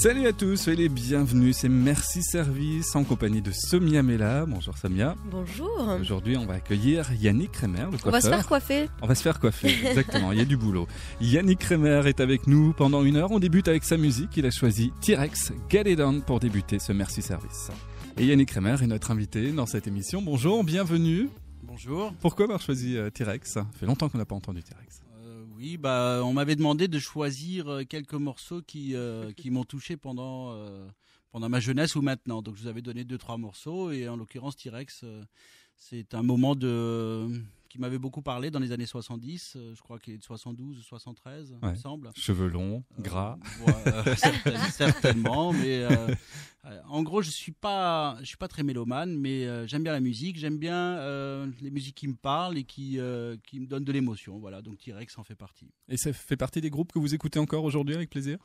Salut à tous et les bienvenus, c'est Merci Service en compagnie de Somia Mella. Bonjour Samia. Bonjour. Aujourd'hui, on va accueillir Yannick Kremer, le coiffeur. On va se faire coiffer. On va se faire coiffer, exactement, il y a du boulot. Yannick Kremer est avec nous pendant une heure. On débute avec sa musique. Il a choisi T-Rex, Get It On pour débuter ce Merci Service. Et Yannick Kremer est notre invité dans cette émission. Bonjour, bienvenue. Bonjour. Pourquoi avoir choisi euh, T-Rex Ça fait longtemps qu'on n'a pas entendu T-Rex. Bah, on m'avait demandé de choisir euh, quelques morceaux euh, qui, m'ont touché pendant, euh, pendant ma jeunesse ou maintenant. Donc, je vous avais donné deux, trois morceaux. Et en l'occurrence, T-Rex, c'est un moment de, qui m'avait beaucoup parlé dans les années 70, euh, je crois qu'il est de 72 ou 73, il me semble. Cheveux longs, euh, gras. certainement, mais euh, en gros, je suis pas, je suis pas très mélomane, mais j'aime bien la musique, j'aime bien les musiques qui me parlent et qui, qui me donnent de l'émotion. Voilà, donc T-Rex en fait partie. Et ça fait partie des groupes que vous écoutez encore aujourd'hui avec plaisir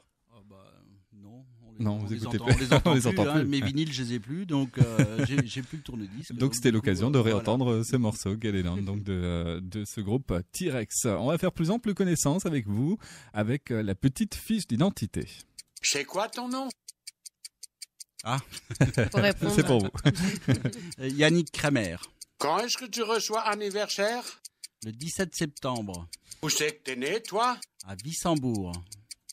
non, vous écoutez On les entend, hein, plus, Mes vinyles, je les ai plus, donc euh, j'ai plus le tourne-disque. Donc c'était l'occasion euh, de réentendre euh, ce morceau, Galéland, donc euh, de, ce groupe T-Rex. On va faire plus ample connaissance avec vous, avec la petite fiche d'identité. C'est quoi ton nom Ah, c'est pour vous. Yannick Kramer. Quand est-ce que tu reçois anniversaire Le 17 septembre. Où c'est que t'es né, toi À Vissembourg.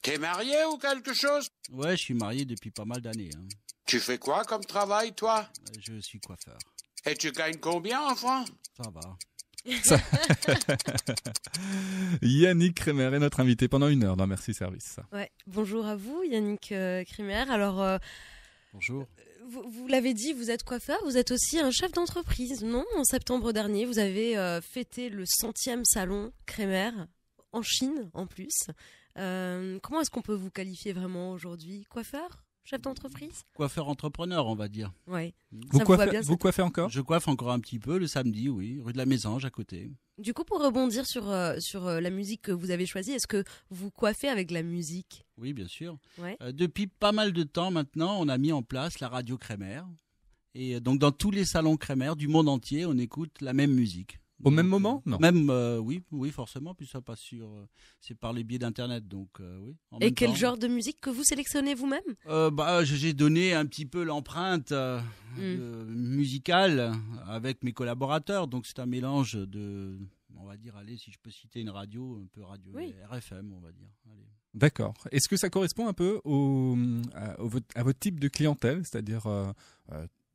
T'es marié ou quelque chose Ouais, je suis marié depuis pas mal d'années. Hein. Tu fais quoi comme travail, toi Je suis coiffeur. Et tu gagnes combien, enfant Ça va. Yannick Crémer est notre invité pendant une heure dans Merci Service. Ouais. Bonjour à vous, Yannick euh, Crémer. Alors, euh, Bonjour. Euh, vous, l'avez dit, vous êtes coiffeur, vous êtes aussi un chef d'entreprise, non En septembre dernier, vous avez fêté le centième salon Crémer en Chine en plus. Euh, comment est-ce qu'on peut vous qualifier vraiment aujourd'hui Coiffeur Chef d'entreprise Coiffeur entrepreneur, on va dire. Ouais. Hmm. Vous, coiffez, encore Je coiffe encore un petit peu le samedi, oui, rue de la Mésange à côté. Du coup, pour rebondir sur, euh, sur euh, la musique que vous avez choisie, est-ce que vous coiffez avec la musique Oui, bien sûr. depuis pas mal de temps maintenant, on a mis en place la radio Crémer. Et donc, dans tous les salons Crémer du monde entier, on écoute la même musique. Au même euh, moment Non. Même, euh, oui, oui, forcément, puis ça passe sur. Euh, c'est par les biais d'Internet, donc oui. Et quel genre de musique que vous sélectionnez vous-même bah, J'ai donné un petit peu l'empreinte mm. musicale avec mes collaborateurs, donc c'est un mélange de. On va dire, allez, si je peux citer une radio, un peu radio RFM, on va dire. D'accord. Est-ce que ça correspond un peu au, à, votre type de clientèle C'est-à-dire.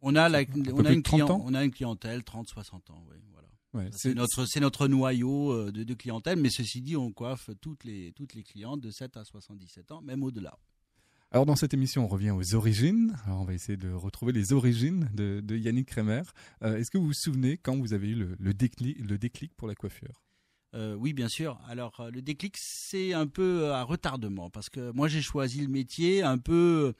on, a une on clientèle 30-60 ans, oui, voilà c'est notre, c'est notre noyau euh, de, de, clientèle, mais ceci dit, on coiffe toutes les, toutes les clientes de 7 à 77 ans, même au-delà. Alors dans cette émission, on revient aux origines. on va essayer de retrouver les origines de, Yannick Kremer. Euh, est-ce que vous vous souvenez quand vous avez eu le, le, déclic, le déclic pour la coiffure euh, oui, bien sûr. Alors le déclic, c'est un peu à retardement parce que moi j'ai choisi le métier un peu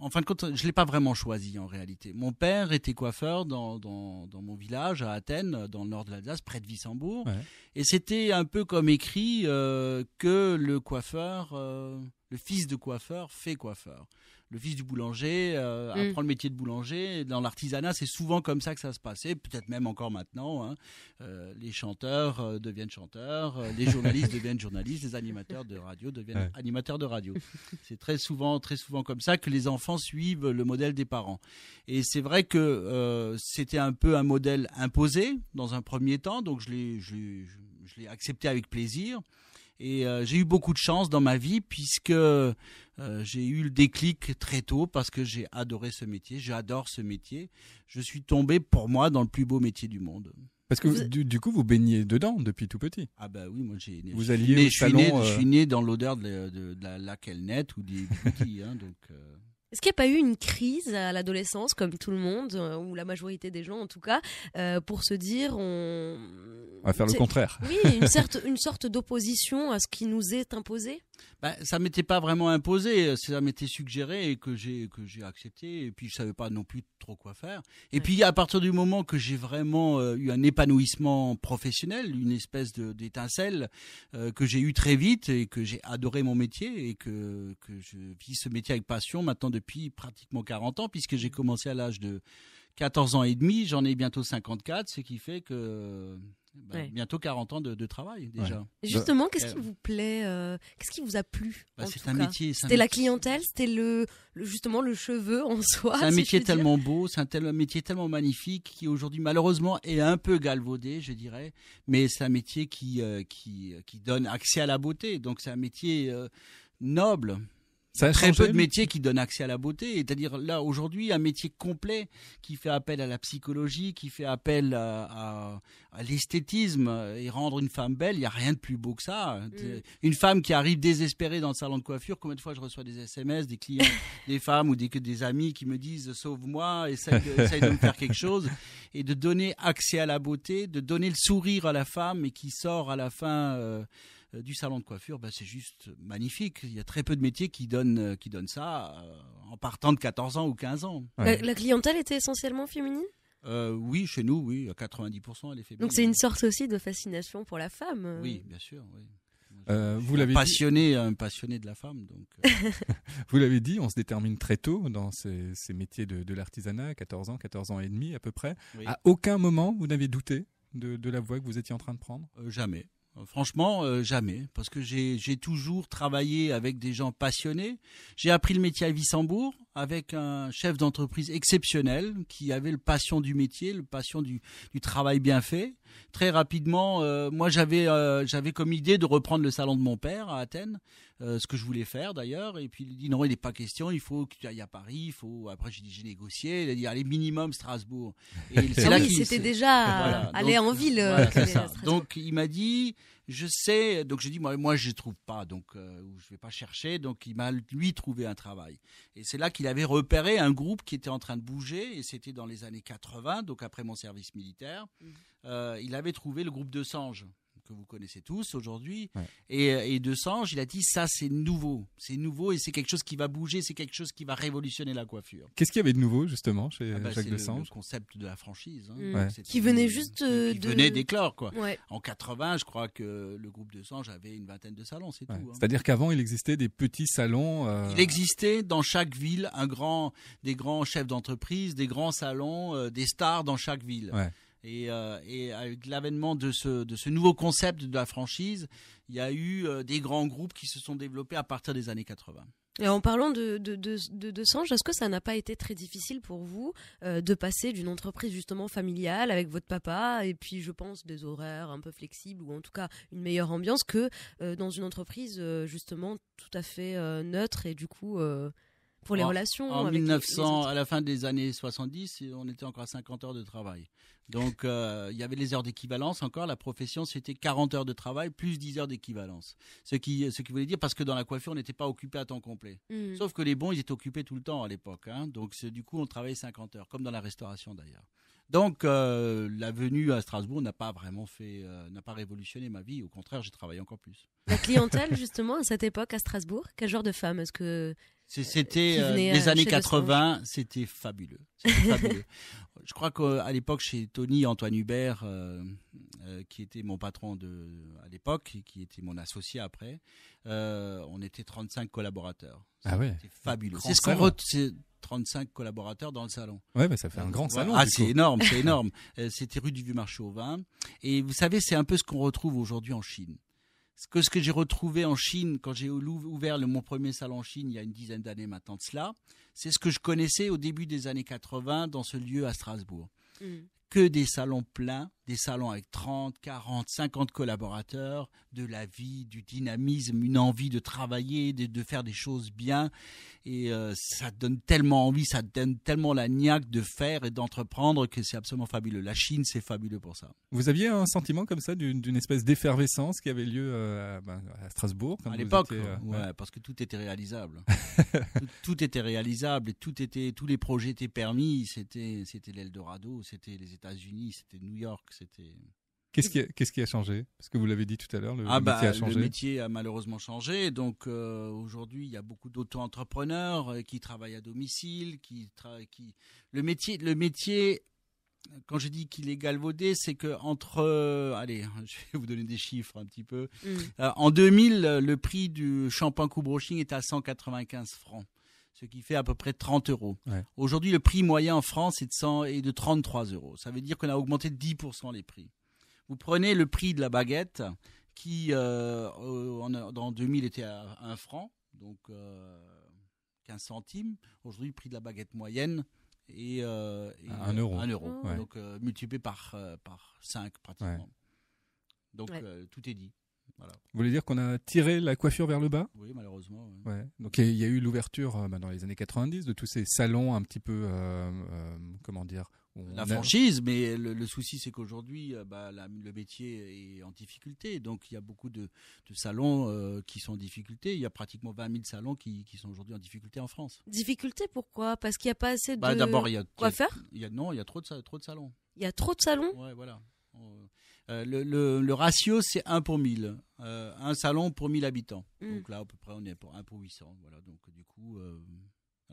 en fin de compte, je l'ai pas vraiment choisi en réalité. Mon père était coiffeur dans, mon village à Athènes, dans le nord de l'Alsace, près de Wissembourg. Et c'était un peu comme écrit euh, que le coiffeur, euh, le fils de coiffeur fait coiffeur le fils du boulanger euh, mm. apprend le métier de boulanger. Dans l'artisanat, c'est souvent comme ça que ça se passait, peut-être même encore maintenant. Hein. Euh, les chanteurs euh, deviennent chanteurs, les journalistes deviennent journalistes, les animateurs de radio deviennent animateurs de radio. C'est très souvent, très souvent comme ça que les enfants suivent le modèle des parents. Et c'est vrai que c'était un peu un modèle imposé dans un premier temps, donc je l'ai accepté avec plaisir. Et euh, j'ai eu beaucoup de chance dans ma vie puisque euh, j'ai eu le déclic très tôt parce que j'ai adoré ce métier, j'adore ce métier. Je suis tombé pour moi dans le plus beau métier du monde. Parce que du, coup, vous baignez dedans depuis tout petit. Ah bah oui, moi j'ai. Vous alliez né, je, euh, suis né, dans l'odeur de, de, la, de ou des petits, hein, donc. Est-ce qu'il n'y a pas eu une crise à l'adolescence, comme tout le monde, euh, ou la majorité des gens en tout cas, euh, pour se dire on... on va faire le contraire. Oui, une, une sorte d'opposition à ce qui nous est imposé ben, ça m'était pas vraiment imposé, euh, ça m'était suggéré et que j'ai accepté et puis je savais pas non plus trop quoi faire. Et puis à partir du moment que j'ai vraiment euh, eu un épanouissement professionnel, une espèce d'étincelle euh, que j'ai eu très vite et que j'ai adoré mon métier et que que je vis ce métier avec passion maintenant depuis pratiquement 40 ans puisque j'ai mmh. commencé à l'âge de 14 ans et demi, j'en ai bientôt 54, ce qui fait que bah, bientôt 40 ans de, travail déjà. Justement, qu'est-ce qui vous plaît euh, Qu'est-ce qui vous a plu bah, C'est un métier. C'était la clientèle, c'était le, justement le cheveu en soi. C'est un métier tellement beau, c'est un, tel, métier tellement magnifique qui aujourd'hui malheureusement est un peu galvaudé, je dirais. Mais c'est un métier qui euh, euh, qui donne accès à la beauté. Donc c'est un métier noble très peu de métiers qui donnent accès à la beauté. C'est-à-dire là aujourd'hui un métier complet qui fait appel à la psychologie, qui fait appel à, à, l'esthétisme et rendre une femme belle. Il n'y a rien de plus beau que ça. Mm. Une femme qui arrive désespérée dans le salon de coiffure. Combien de fois je reçois des SMS des clients, des femmes ou des, amis qui me disent sauve-moi, essaye de, essaye de me faire quelque chose et de donner accès à la beauté, de donner le sourire à la femme et qui sort à la fin. Euh, euh, du salon de coiffure, ben, c'est juste magnifique. Il y a très peu de métiers qui donnent, euh, qui donnent ça euh, en partant de 14 ans ou 15 ans. La, clientèle était essentiellement féminine oui, chez nous, oui, à 90% elle est féminine. Donc c'est une sorte aussi de fascination pour la femme. Oui, bien sûr, vous l'avez passionné, un passionné de la femme. Donc, vous l'avez dit, on se détermine très tôt dans ces, métiers de, de l'artisanat, 14 ans, 14 ans et demi à peu près. À aucun moment vous n'avez douté de, la voie que vous étiez en train de prendre Jamais. Euh, franchement, euh, jamais, parce que j'ai toujours travaillé avec des gens passionnés. J'ai appris le métier à Vissembourg avec un chef d'entreprise exceptionnel qui avait le passion du métier, le passion du, travail bien fait. Très rapidement, euh, moi j'avais comme idée de reprendre le salon de mon père à Athènes. Euh, ce que je voulais faire d'ailleurs. Et puis il dit non, il n'est pas question, il faut que tu ailles à Paris, il faut. Après j'ai dit j'ai négocié, il a dit allez minimum Strasbourg. Et ah c'est là oui, c'était déjà allé aller en ville. Euh, donc il m'a dit je sais, donc je dis moi, moi je trouve pas, donc je euh, je vais pas chercher, donc il m'a lui trouvé un travail. Et c'est là qu'il avait repéré un groupe qui était en train de bouger, et c'était dans les années 80, donc après mon service militaire, mm. il avait trouvé le groupe de Sange que vous connaissez tous aujourd'hui. Euh, et, De Sange, il a dit ça, c'est nouveau. C'est nouveau et c'est quelque chose qui va bouger, c'est quelque chose qui va révolutionner la coiffure. Qu'est-ce qu'il y avait de nouveau, justement, chez ah bah, Jacques De Sange le, le concept de la franchise. Hein. Qui venait juste euh, de... venait d'éclore, quoi. En 80, je crois que le groupe De Sange avait une vingtaine de salons, c'est tout. Hein. C'est-à-dire qu'avant, il existait des petits salons. Euh, il existait dans chaque ville un grand, des grands chefs d'entreprise, des grands salons, des stars dans chaque ville. Euh, et, avec l'avènement de ce, nouveau concept de la franchise, il y a eu euh, des grands groupes qui se sont développés à partir des années 80. Et en parlant de, de, est-ce que ça n'a pas été très difficile pour vous euh, de passer d'une entreprise justement familiale avec votre papa et puis je pense des horaires un peu flexibles ou en tout cas une meilleure ambiance que dans une entreprise justement tout à fait neutre et du coup pour les relations. En 1900, à la fin des années 70, on était encore à 50 heures de travail. Donc euh, il y avait les heures d'équivalence encore. La profession, c'était 40 heures de travail plus 10 heures d'équivalence. Ce qui, ce qui voulait dire parce que dans la coiffure, on n'était pas occupé à temps complet. Hmm. Sauf que les bons, ils étaient occupés tout le temps à l'époque. Hein. Donc du coup, on travaillait 50 heures, comme dans la restauration d'ailleurs. Donc euh, la venue à Strasbourg n'a pas vraiment fait, euh, n'a pas révolutionné ma vie. Au contraire, j'ai travaillé encore plus. La clientèle justement à cette époque à Strasbourg, quel genre de femme ce que c'était euh, les euh, années 80, c'était fabuleux. Je crois qu'à l'époque, chez Tony Antoine Hubert, euh, qui était mon patron à l'époque, et qui était mon associé après, on était 35 collaborateurs. Ah fabuleux. C'est ce qu'on retrouve, 35 collaborateurs dans le salon. Ouais, mais bah, ça fait un grand salon. Ah, c'est énorme, c'est énorme. C'était rue du Vieux-Marché au Vin. Et vous savez, c'est un peu ce qu'on retrouve aujourd'hui en Chine ce que, j'ai retrouvé en Chine quand j'ai ouvert mon premier salon en Chine il y a une dizaine d'années maintenant de cela, c'est ce que je connaissais au début des années 80 dans ce lieu à Strasbourg. Mmh. Que des salons pleins, des salons avec 30, 40, 50 collaborateurs, de la vie, du dynamisme, une envie de travailler, de, faire des choses bien. Et euh, ça donne tellement envie, ça donne tellement la niaque de faire et d'entreprendre que c'est absolument fabuleux. La Chine, c'est fabuleux pour ça. Vous aviez un sentiment comme ça d'une espèce d'effervescence qui avait lieu euh, ben, à, Strasbourg À l'époque, euh, ouais, parce que tout était réalisable. tout, était réalisable et tout était, tous les projets étaient permis. C'était l'Eldorado, c'était les États-Unis, c'était New York, Qu'est-ce qui, a changé Parce que vous l'avez dit tout à l'heure, le, ah, métier a bah, changé. Le métier a malheureusement changé. Donc euh, aujourd'hui, il y a beaucoup d'auto-entrepreneurs euh, qui travaillent à domicile, qui, qui le métier, le métier. Quand je dis qu'il est galvaudé, c'est que entre, euh, allez, je vais vous donner des chiffres un petit peu. Mm. en 2000, le prix du shampoing Coubroching était à 195 francs ce qui fait à peu près 30 euros. Aujourd'hui, le prix moyen en France est de, 33 euros. Ça veut dire qu'on a augmenté de 10% les prix. Vous prenez le prix de la baguette, qui euh, euh, en, dans 2000 était à 1 franc, donc 15 euh, centimes. Aujourd'hui, le prix de la baguette moyenne est, euh, euro. 1 euro. Donc multiplié par, par 5 pratiquement. Donc tout est dit. Vous voulez dire qu'on a tiré la coiffure vers le bas Oui, malheureusement. Ouais. Donc il y, a eu l'ouverture euh, bah, dans les années 90 de tous ces salons un petit peu, euh, euh, comment dire, la franchise, mais le, souci c'est qu'aujourd'hui, bah, le métier est en difficulté. Donc il y a beaucoup de, salons qui sont en difficulté. Il y a pratiquement 20 000 salons qui, sont aujourd'hui en difficulté en France. Difficulté pourquoi Parce qu'il n'y a pas assez bah, de coiffeurs quoi faire Non, il y a trop de, trop de salons. Il y a trop de salons Oui, voilà. Euh, le, ratio, c'est 1 pour 1000. Euh, un salon pour 1000 habitants. Mm. Donc là, à peu près, on est pour 1 pour 800. Voilà, donc du coup, euh,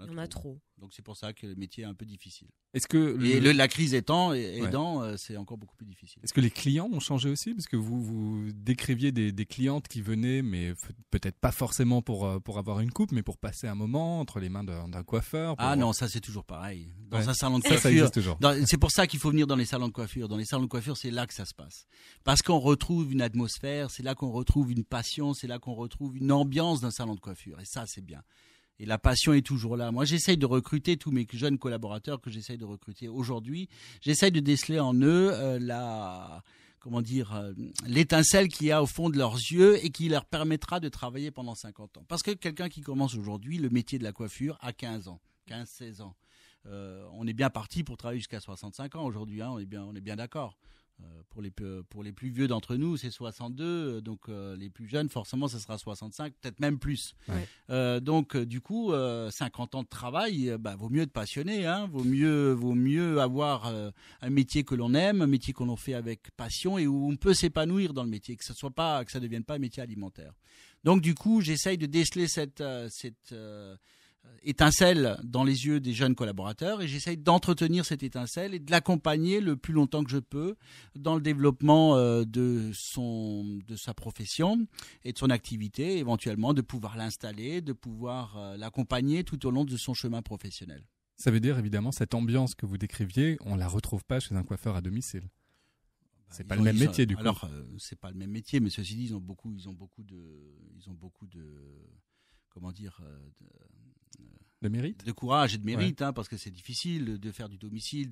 il en a trop. Donc c'est pour ça que le métier est un peu difficile. Est-ce que et la crise étant aidant, euh, c'est encore beaucoup plus difficile. Est-ce que les clients ont changé aussi parce que vous décriviez des, clientes qui venaient, mais peut-être pas forcément pour euh, pour avoir une coupe, mais pour passer un moment entre les mains d'un coiffeur. Ah non, ça c'est toujours pareil. Dans un salon de coiffure, c'est pour ça qu'il faut venir dans les salons de coiffure. Dans les salons de coiffure, c'est là que ça se passe parce qu'on retrouve une atmosphère, c'est là qu'on retrouve une passion, c'est là qu'on retrouve une ambiance d'un salon de coiffure et ça c'est bien et la passion est toujours là. Moi, j'essaye de recruter tous mes jeunes collaborateurs que j'essaye de recruter aujourd'hui. J'essaye de déceler en eux euh, la comment dire euh, l'étincelle qu'il y a au fond de leurs yeux et qui leur permettra de travailler pendant 50 ans. Parce que quelqu'un qui commence aujourd'hui le métier de la coiffure à 15 ans, 15-16 ans, euh, on est bien parti pour travailler jusqu'à 65 ans aujourd'hui. Hein. on est bien, on est bien d'accord. Euh, pour les pour les plus vieux d'entre nous, c'est 62. Euh, donc euh, les plus jeunes, forcément, ce sera 65, peut-être même plus. donc du coup, euh, 50 ans de travail, bah, vaut mieux être passionné. Hein. vaut mieux vaut mieux avoir un métier que l'on aime, un métier qu'on fait avec passion et où on peut s'épanouir dans le métier, que ça soit pas que ça devienne pas un métier alimentaire. Donc du coup, j'essaye de déceler cette cette euh, étincelle dans les yeux des jeunes collaborateurs et j'essaye d'entretenir cette étincelle et de l'accompagner le plus longtemps que je peux dans le développement euh, de son de sa profession et de son activité éventuellement de pouvoir l'installer de pouvoir euh, l'accompagner tout au long de son chemin professionnel. Ça veut dire évidemment cette ambiance que vous décriviez, on la retrouve pas chez un coiffeur à domicile. Bah, c'est n'est pas le même métier du coup. Ce n'est c'est pas le même métier, mais ceci dit, ils ont beaucoup, ils ont beaucoup de, ils ont beaucoup de, comment dire, euh, euh, de, mérite, de courage et de mérite, hein, parce que c'est difficile de faire du domicile,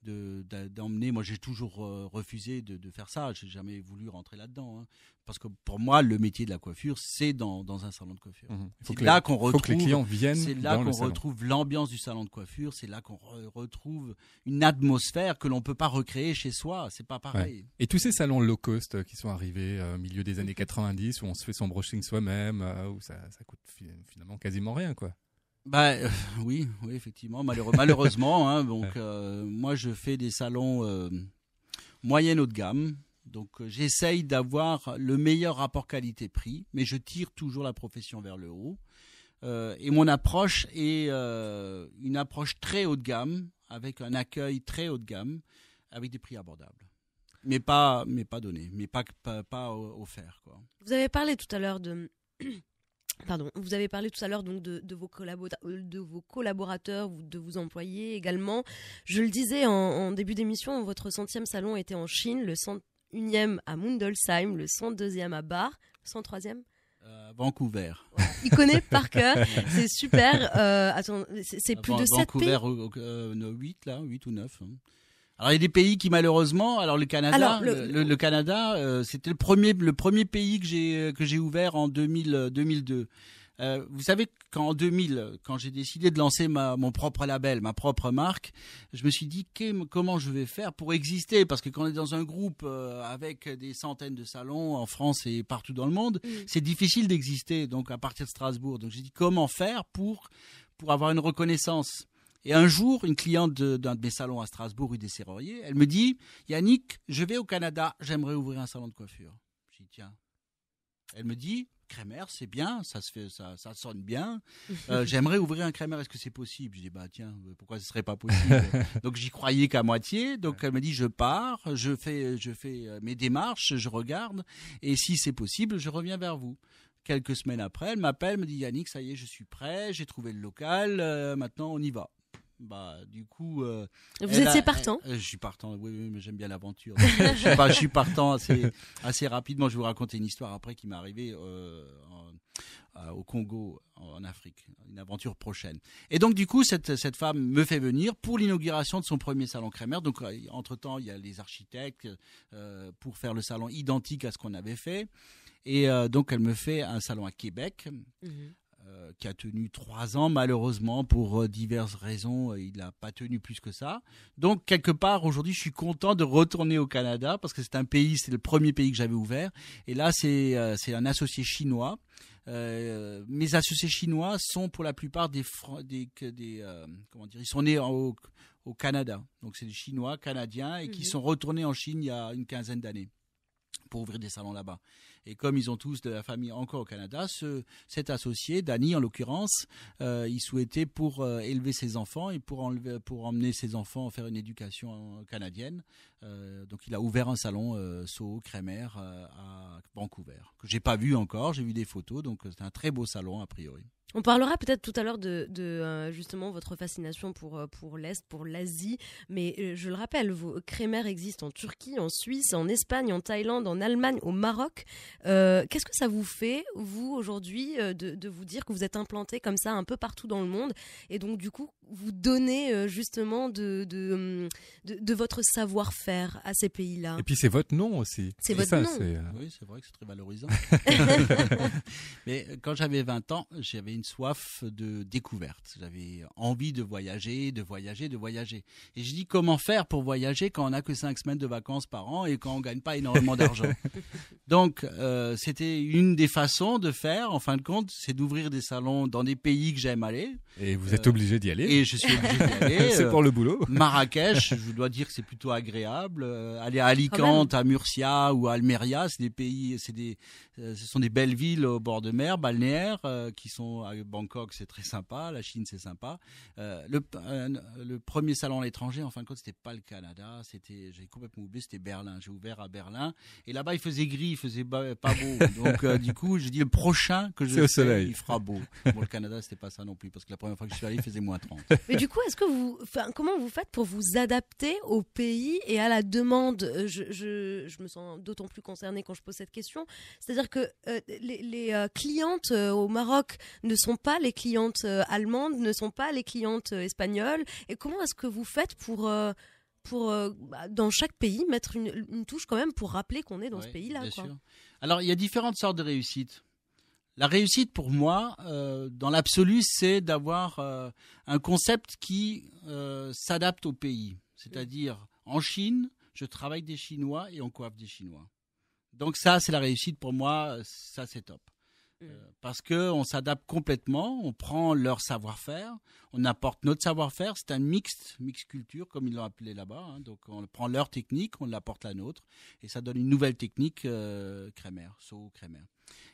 d'emmener. Moi, j'ai toujours euh, refusé de, faire ça. Je n'ai jamais voulu rentrer là-dedans. Hein parce que pour moi, le métier de la coiffure, c'est dans, un salon de coiffure. Mhm. C'est là qu'on retrouve, les clients viennent c'est là qu'on retrouve l'ambiance du salon de coiffure, c'est là qu'on retrouve une atmosphère que l'on peut pas recréer chez soi, c'est pas pareil. Et tous ces salons low cost euh, qui sont arrivés euh, au milieu des années 90 mhm. où on se fait son brushing soi-même, euh, où ça, ça coûte finalement quasiment rien, quoi. Bah oui, effectivement, malheureusement. Hein. donc moi je fais des salons moyenne haut de gamme donc euh, j'essaye d'avoir le meilleur rapport qualité-prix, mais je tire toujours la profession vers le haut. Euh, et mon approche est euh, une approche très haut de gamme, avec un accueil très haut de gamme, avec des prix abordables. Mais pas, mais pas donné mais pas, pas, Quoi. Vous avez parlé tout à l'heure de... Pardon, vous avez parlé tout à l'heure donc de, de, vos de, vos collaborateurs, de vos employés également. Je le disais en, début d'émission, votre centième salon était en Chine, le, Unième e à Mundolsheim, le 102e à Bar, le 103e euh, Vancouver. Il connaît par cœur, c'est super. Euh, attends, c'est plus de 7 Vancouver, Euh, 8 là, 8 ou 9. Hein. Alors il y a des pays qui malheureusement, alors le Canada, le, euh, c'était le premier, le premier pays que j'ai euh, que j'ai ouvert en 2000, 2002. Euh, vous savez qu'en 2000, quand j'ai décidé de lancer ma, mon propre label, ma propre marque, je me suis dit comment je vais faire pour exister Parce que quand on est dans un groupe euh, avec des centaines de salons en France et partout dans le monde, mm. c'est difficile d'exister. Donc à partir de Strasbourg, donc j'ai dit comment faire pour pour avoir une reconnaissance. Et un jour, une cliente d'un de, mes salons à Strasbourg, rue des Serruriers, elle me dit Yannick, je vais au Canada, j'aimerais ouvrir un salon de coiffure. j'y Tiens. Elle me dit crémer, c'est bien, ça se fait, ça, ça sonne bien. Euh, j'aimerais ouvrir un Crémère, est-ce que c'est possible Je dis bah tiens, pourquoi ce serait pas possible Donc j'y croyais qu'à moitié. Donc elle me dit je pars, je fais, je fais euh, mes démarches, je regarde, et si c'est possible, je reviens vers vous quelques semaines après, elle m'appelle, me dit Yannick, ça y est, je suis prêt, j'ai trouvé le local, euh, maintenant on y va bah du coup euh, vous étiez partant euh, je suis partant oui, oui mais j'aime bien l'aventure je, suis pas, je suis partant assez assez rapidement je vais vous raconter une histoire après qui m'est arrivée euh, au Congo en Afrique une aventure prochaine et donc du coup cette cette femme me fait venir pour l'inauguration de son premier salon Crémer donc entre temps il y a les architectes pour faire le salon identique à ce qu'on avait fait et donc elle me fait un salon à Québec mhm. Euh, qui a tenu trois ans malheureusement pour euh, diverses raisons, euh, il n'a pas tenu plus que ça. Donc quelque part aujourd'hui, je suis content de retourner au Canada parce que c'est un pays, c'est le premier pays que j'avais ouvert, et là c'est un associé chinois. mes associés chinois sont pour la plupart des, des, comment dire, ils sont nés au, Canada. Donc c'est des Chinois, Canadiens et qui mhm. sont retournés en Chine il y a une quinzaine d'années pour ouvrir des salons là-bas. Et comme ils ont tous de la famille encore au Canada, cet associé, Danny en l'occurrence, euh, il souhaitait pour euh, élever ses enfants et pour, emmener ses enfants faire une éducation euh, canadienne. donc il a ouvert un salon Soho Crémer à Vancouver, que je n'ai pas vu encore, j'ai vu des photos, donc c'est un très beau salon a priori. On parlera peut-être tout à l'heure de, euh, justement votre fascination pour, euh, pour l'Est, pour l'Asie, mais euh, je le rappelle, vos crémaires existent en Turquie, en Suisse, en Espagne, en Thaïlande, en Allemagne, au Maroc. Qu'est-ce que ça vous fait, vous, aujourd'hui, de, vous dire que vous êtes implanté comme ça un peu partout dans le monde et donc, du coup, vous donnez justement de, de, votre savoir-faire à ces pays-là Et puis, c'est votre nom aussi. C'est votre ça, nom. Oui, c'est vrai que c'est très valorisant. mais quand j'avais 20 ans, j'avais une soif de découverte. J'avais envie de voyager, de voyager, de voyager. Et je dis comment faire pour voyager quand on n'a que cinq semaines de vacances par an et quand on gagne pas énormément d'argent. Donc euh, c'était une des façons de faire. En fin de compte, c'est d'ouvrir des salons dans des pays que j'aime aller. Et vous êtes euh, obligé d'y aller. Et je suis obligé d'y aller. c'est euh, pour le boulot. Marrakech, je dois dire que c'est plutôt agréable. aller à Alicante, à Murcia ou à Almeria, c'est des pays, c'est des, ce sont des belles villes au bord de mer, balnéaires, qui sont Bangkok, c'est très sympa. La Chine, c'est sympa. Euh, le, euh, le, premier salon à l'étranger, en fin de compte, c'était pas le Canada. C'était, j'ai complètement oublié, c'était Berlin. J'ai ouvert à Berlin. Et là-bas, il faisait gris, il faisait pas beau. Donc, euh, du coup, j'ai dit le prochain que je fais, il fera beau. Bon, le Canada, c'était pas ça non plus, parce que la première fois que je suis allé, il faisait moins 30. Mais du coup, est-ce que vous, enfin, comment vous faites pour vous adapter au pays et à la demande je, je, me sens d'autant plus concernée quand je pose cette question. C'est-à-dire que les, les clientes au Maroc ne ne sont pas les clientes euh, allemandes, ne sont pas les clientes euh, espagnoles Et comment est-ce que vous faites pour euh, pour bah, dans chaque pays mettre une, touche quand même pour rappeler qu'on est dans ce pays-là. Alors il y a différentes sortes de réussites. La réussite pour moi, dans l'absolu, c'est d'avoir un concept qui s'adapte au pays. C'est-à-dire, en Chine, je travaille des Chinois et on coiffe des Chinois. Donc ça, c'est la réussite pour moi, ça c'est top. Euh, mm. parce qu'on s'adapte complètement, on prend leur savoir-faire, on apporte notre savoir-faire. C'est un mixte, mix culture comme ils l'ont appelé là-bas. Hein. Donc on prend leur technique, on l'apporte la nôtre, et ça donne une nouvelle technique euh, crémère, saut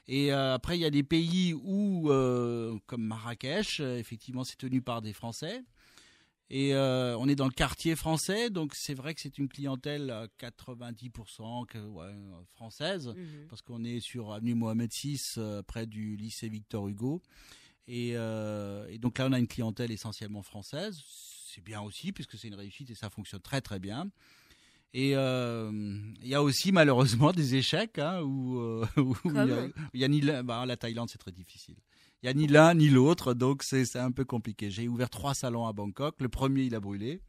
Et euh, après il y a des pays où, euh, comme Marrakech, effectivement c'est tenu par des Français. Et euh, on est dans le quartier français, donc c'est vrai que c'est une clientèle 90% euh, euh, française, mhm. parce qu'on est sur avenue Mohamed VI, près du lycée Victor Hugo. Et, donc là, on a une clientèle essentiellement française. C'est bien aussi, puisque c'est une réussite et ça fonctionne très très bien. Et il y a aussi malheureusement des échecs hein, où, il y a, bah, la Thaïlande, c'est très difficile. Il n'y a ni l'un ni l'autre, donc c'est un peu compliqué. J'ai ouvert trois salons à Bangkok. Le premier, il a brûlé.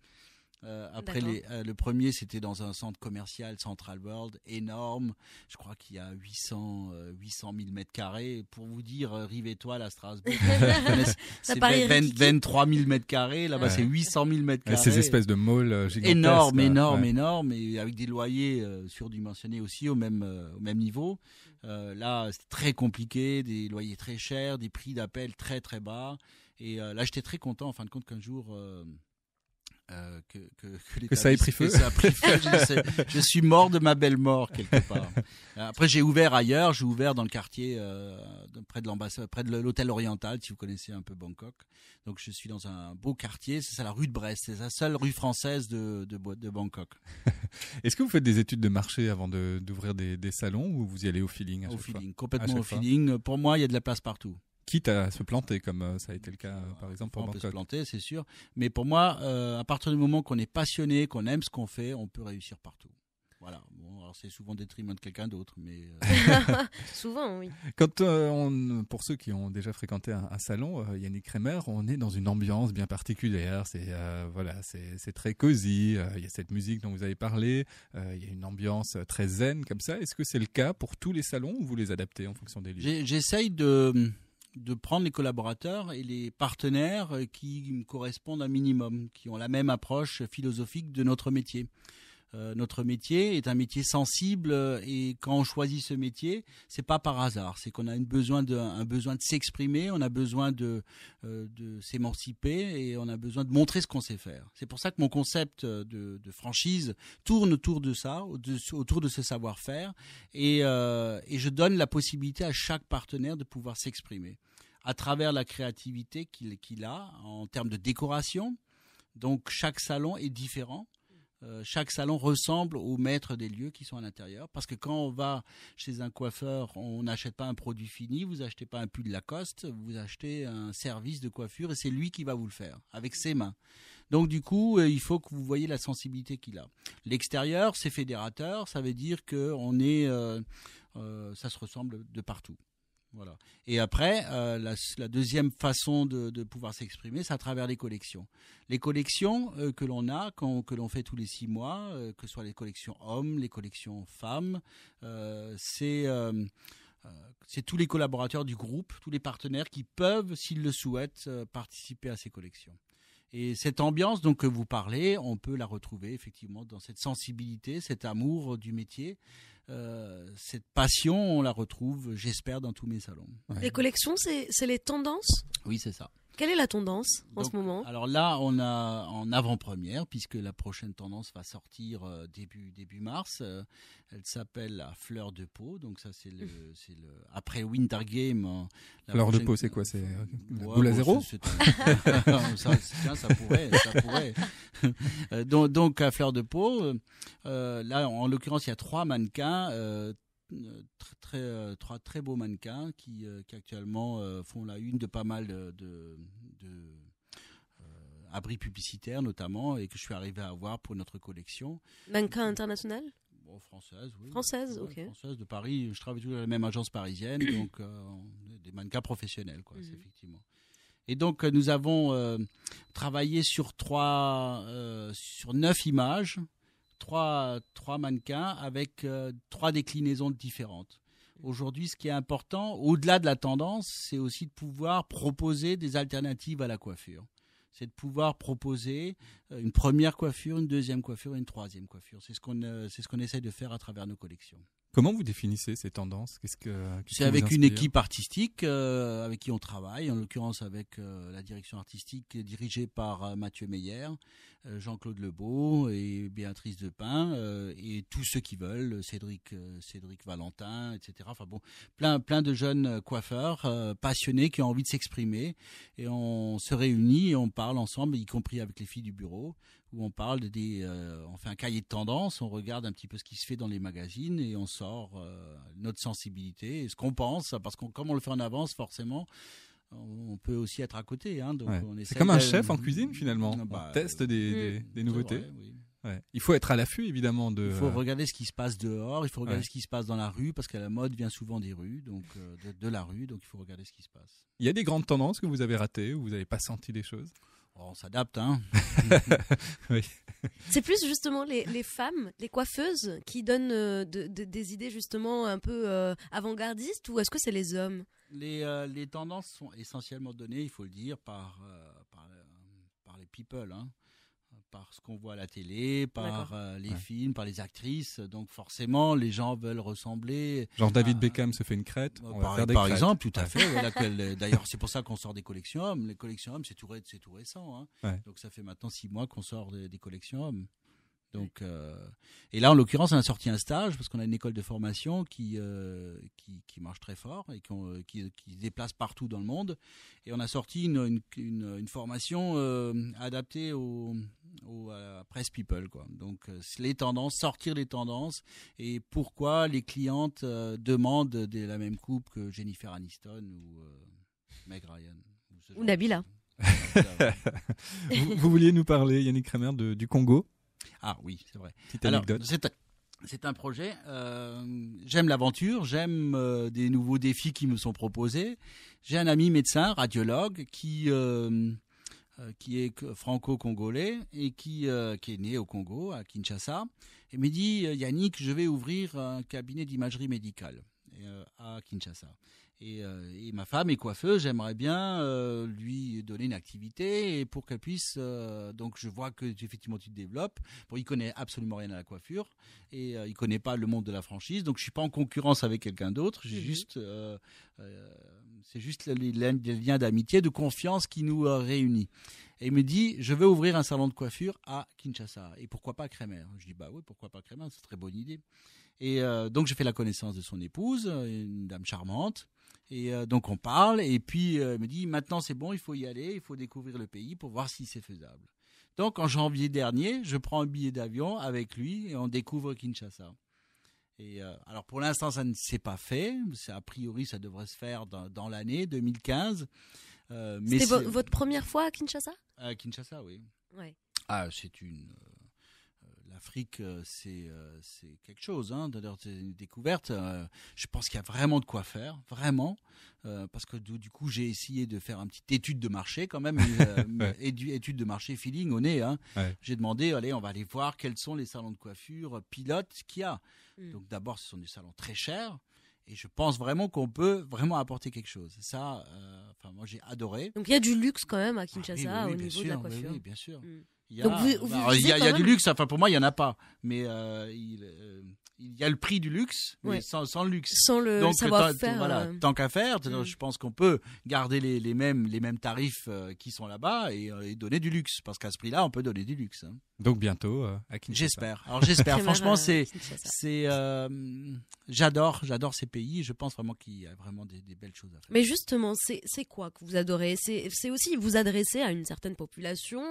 Euh, après, euh, le premier, c'était dans un centre commercial, Central World, énorme. Je crois qu'il y a 800, 800 000 mètres carrés. Pour vous dire, euh, rive étoile à Strasbourg, c'est 23 000 mètres carrés. Là-bas, c'est 800 000 mètres carrés. Ces espèces de malls gigantesques. Énorme, énorme, énorme. Et avec des loyers surdimensionnés aussi au même, au même niveau. là, c'est très compliqué, des loyers très chers, des prix d'appel très, très bas. Et là, j'étais très content, en fin de compte, qu'un jour euh, que, ça ait pris feu. je, suis mort de ma belle mort quelque part. Après, j'ai ouvert ailleurs. J'ai ouvert dans le quartier euh, près de l'ambassade, près de l'hôtel Oriental, si vous connaissez un peu Bangkok. Donc, je suis dans un beau quartier. C'est ça la rue de Brest. C'est la seule rue française de, Bangkok. Est-ce que vous faites des études de marché avant d'ouvrir des, salons ou vous y allez au feeling à Au feeling, complètement au feeling. Pour moi, il y a de la place partout quitte à se planter, comme euh, ça a été le cas euh, par exemple pour on peut se planter, c'est sûr. Mais pour moi, euh, à partir du moment qu'on est passionné, qu'on aime ce qu'on fait, on peut réussir partout. Voilà. Bon, alors c'est souvent détriment de quelqu'un d'autre, mais souvent, oui. Quand on, pour ceux qui ont déjà fréquenté un, salon, Yannick Kremer, on est dans une ambiance bien particulière. C'est voilà, c'est très cosy. Il y a cette musique dont vous avez parlé. il y a une ambiance très zen comme ça. Est-ce que c'est le cas pour tous les salons ou vous les adaptez en fonction des lieux J'essaye de de prendre les collaborateurs et les partenaires qui me correspondent un minimum, qui ont la même approche philosophique de notre métier. Euh, notre métier est un métier sensible euh, et quand on choisit ce métier, c'est pas par hasard. C'est qu'on a besoin de, un besoin de s'exprimer, on a besoin euh, de, s'émanciper et on a besoin de montrer ce qu'on sait faire. C'est pour ça que mon concept de, franchise tourne autour de ça, autour de ce savoir-faire et, je donne la possibilité à chaque partenaire de pouvoir s'exprimer à travers la créativité qu'il a en termes de décoration. Donc chaque salon est différent. Euh, chaque salon ressemble au maître des lieux qui sont à l'intérieur. Parce que quand on va chez un coiffeur, on n'achète pas un produit fini, vous achetez pas un pull de Lacoste, vous achetez un service de coiffure et c'est lui qui va vous le faire avec ses mains. Donc du coup, euh, il faut que vous voyez la sensibilité qu'il a. L'extérieur, c'est fédérateur, ça veut dire que on est, euh, ça se ressemble de partout. Voilà. Et après, euh, la, deuxième façon de, pouvoir s'exprimer, c'est à travers les collections. Les collections euh, que l'on a, que l'on fait tous les six mois, euh, que ce soit les collections hommes, les collections femmes, c'est c'est tous les collaborateurs du groupe, tous les partenaires qui peuvent, s'ils le souhaitent, participer à ces collections. Et cette ambiance dont que vous parlez, on peut la retrouver effectivement dans cette sensibilité, cet amour du métier, euh, cette passion, on la retrouve, j'espère, dans tous mes salons. Les collections, c'est les tendances Oui, c'est ça. Quelle est la tendance en ce moment Alors là, on a en avant-première, puisque la prochaine tendance va sortir euh, début, début mars. Euh, elle s'appelle la fleur de peau. Donc ça, c'est le, hmm. c'est le... Après Winter Game. Hein, la fleur de peau, c'est quoi C'est euh, ouais, boule à zéro ça, ça, pourrait. donc, donc, à fleur de peau, là, en l'occurrence, il y a trois mannequins euh, très, très, euh, trois très beaux mannequins qui, euh, qui actuellement font la une de pas mal de, abris publicitaires notamment et que je suis arrivé à avoir pour notre collection. Mannequin international Bon, française, oui. Française, ok. Française de Paris. Je travaille toujours à la même agence parisienne, donc des mannequins professionnels, quoi, mhm. effectivement. Et donc nous avons travaillé sur trois, sur neuf images trois, mannequins avec euh, trois déclinaisons différentes. Mm. Aujourd'hui, ce qui est important, au-delà de la tendance, c'est aussi de pouvoir proposer des alternatives à la coiffure. C'est de pouvoir proposer euh, une première coiffure, une deuxième coiffure, et une troisième coiffure. C'est ce qu'on euh, ce qu'on essaie de faire à travers nos collections. Comment vous définissez ces tendances Qu'est-ce que c'est avec une équipe artistique euh, avec qui on travaille, en l'occurrence avec euh, la direction artistique dirigée par euh, Mathieu Meyer, Jean-Claude Lebeau et Béatrice Depin et tous ceux qui veulent, Cédric, Cédric Valentin, etc. Enfin bon, plein plein de jeunes coiffeurs passionnés qui ont envie de s'exprimer et on se réunit et on parle ensemble, y compris avec les filles du bureau, où on parle des, euh, on fait un cahier de tendance, on regarde un petit peu ce qui se fait dans les magazines et on sort euh, notre sensibilité, ce qu'on pense, hein, parce qu'on comme on le fait en avance, forcément, on peut aussi être à côté. Hein, c'est comme un chef en cuisine finalement. Ah bah, on teste euh, des, nouveautés. Il faut être à l'affût évidemment de. Il faut regarder ce qui se passe dehors, il faut regarder ce qui se passe dans la rue parce que la mode vient souvent des rues, donc de, la rue, donc il faut regarder ce qui se passe. Il y a des grandes tendances que vous avez ratées ou vous n'avez pas senti des choses on s'adapte, hein. C'est plus justement les, les, femmes, les coiffeuses, qui donnent euh, des idées justement un peu euh, avant-gardistes, ou est-ce que c'est les hommes les, euh, les, tendances sont essentiellement données, il faut le dire, par, par, par les people. Hein par ce qu'on voit à la télé, par euh, les films, par les actrices. Donc forcément, les gens veulent ressembler. Genre David Beckham se fait une crête. Euh, on par, faire des par exemple, tout à fait. D'ailleurs, c'est pour ça qu'on sort des collections hommes. Les collections hommes, c'est tout, c'est tout récent. Hein. Donc ça fait maintenant six mois qu'on sort des, collections hommes. Donc, euh, et là, en l'occurrence, on a sorti un stage parce qu'on a une école de formation qui, qui, qui, marche très fort et qui, qui, déplace partout dans le monde. Et on a sorti une, une, formation adaptée aux, ou Press People, quoi. Donc euh, les tendances, sortir les tendances et pourquoi les clientes euh, demandent la même coupe que Jennifer Aniston ou euh, Meg Ryan ou, Nabila. vous, vouliez nous parler, Yannick Kramer, du Congo Ah oui, c'est vrai. Petite anecdote. C'est un projet. j'aime l'aventure, j'aime des nouveaux défis qui me sont proposés. J'ai un ami médecin, radiologue, qui euh, qui est franco-congolais et euh, qui, est né au Congo, à Kinshasa, et me dit euh, Yannick, je vais ouvrir un cabinet d'imagerie médicale à Kinshasa. Et, ma femme est coiffeuse, j'aimerais bien lui donner une activité et pour qu'elle puisse. donc je vois que effectivement tu te développes. Bon, il connaît absolument rien à la coiffure et il connaît pas le monde de la franchise, donc je suis pas en concurrence avec quelqu'un d'autre. J'ai mhm. juste c'est juste les, liens d'amitié, de confiance qui nous euh, réunit. Et il me dit, je veux ouvrir un salon de coiffure à Kinshasa. Et pourquoi pas à Je dis, bah oui, pourquoi pas à Kremer C'est très bonne idée. Et euh, donc, je fais la connaissance de son épouse, euh, une dame charmante. Et donc, on parle. Et puis, il me dit, maintenant, c'est bon, il faut y aller, il faut découvrir le pays pour voir si c'est faisable. Donc, en janvier dernier, je prends un billet d'avion avec lui et on découvre Kinshasa. Euh, alors pour l'instant, ça ne s'est pas fait. A priori, ça devrait se faire dans, l'année 2015. Euh, C'était votre première fois à Kinshasa À Kinshasa, oui. Ah, c'est une euh, l'Afrique, euh, c'est euh, c'est quelque chose. Hein, d'ailleurs, c'est une découverte. Euh, je pense qu'il y a vraiment de quoi faire, vraiment, parce que du, coup, j'ai essayé de faire une petite étude de marché quand même, une étude de marché feeling au nez. Hein. J'ai demandé, allez, on va aller voir quels sont les salons de coiffure pilotes qu'il y a. Hmm. Donc d'abord, ce sont des salons très chers. Et je pense vraiment qu'on peut vraiment apporter quelque chose. Ça, enfin, moi j'ai adoré. Donc il y a du luxe quand même à ah Kinshasa au niveau de la coiffure. Oui, bien sûr. Hmm. Il y a, bah, il y a, du luxe, hein. enfin pour moi il n'y en a pas, mais euh, euh, il, y a le prix du luxe, sans, le luxe. Sans le savoir-faire. Euh, tant qu'à faire, mm. je pense qu'on peut garder les, mêmes, les mêmes tarifs qui sont là-bas et, donner du luxe, parce qu'à ce prix-là on peut donner du luxe. Hein. Donc bientôt à Kinshasa. J'espère. Alors j'espère. Franchement, c'est, c'est, j'adore, j'adore ces pays. Je pense vraiment qu'il y a vraiment des, belles choses à faire. Mais justement, c'est, c'est quoi que vous adorez c'est, c'est aussi vous adresser à une certaine population,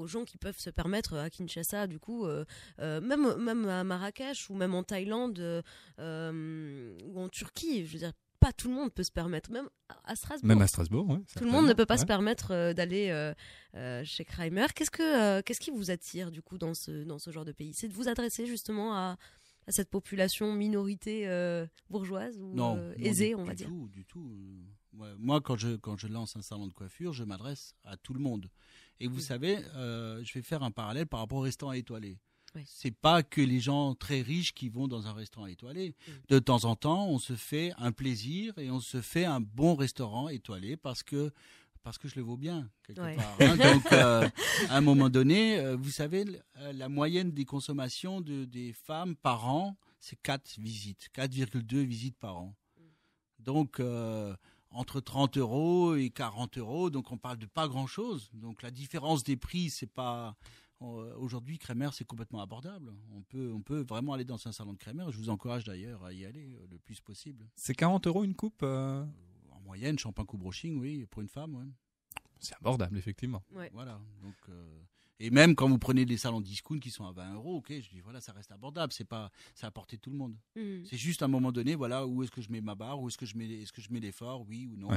aux gens qui peuvent se permettre à Kinshasa, du coup, euh, euh, même, même à Marrakech ou même en Thaïlande euh, ou en Turquie, je veux dire pas tout le monde peut se permettre, même à Strasbourg. Même à Strasbourg, Tout le monde ne peut pas se permettre d'aller chez Kramer. Qu'est-ce, que, qu'est-ce qui vous attire, du coup, dans ce, dans ce genre de pays C'est de vous adresser justement à, cette population minorité bourgeoise ou aisée, on va du dire tout, Du tout. moi, quand je, quand je lance un salon de coiffure, je m'adresse à tout le monde. Et vous mm. savez, euh, je vais faire un parallèle par rapport au restaurant étoilé. Oui. C'est pas que les gens très riches qui vont dans un restaurant étoilé. Mm. De temps en temps, on se fait un plaisir et on se fait un bon restaurant étoilé parce que parce que je le vaux bien quelque part. Hein. Donc, euh, à un moment donné, euh, vous savez, la moyenne des consommations de, des femmes par an, c'est 4 visites, 4,2 visites par an. Mm. Donc, entre 30 euros et 40 euros, donc on parle de pas grand-chose. Donc la différence des prix, c'est pas euh, aujourd'hui Crémer, c'est complètement abordable. On peut, on peut vraiment aller dans un salon de Crémer. Je vous encourage d'ailleurs à y aller euh, le plus possible. C'est 40 euros une coupe euh En moyenne, champagne coupe brushing, oui, pour une femme. C'est abordable effectivement. Voilà, donc. Et même quand vous prenez des salons discount qui sont à 20 euros, ok, je dis voilà, ça reste abordable, c'est pas, ça à portée tout le monde. Hmm. C'est juste à un moment donné, voilà, où est-ce que je mets ma barre, où est-ce que je mets, est-ce que je mets l'effort, oui ou non. Euh.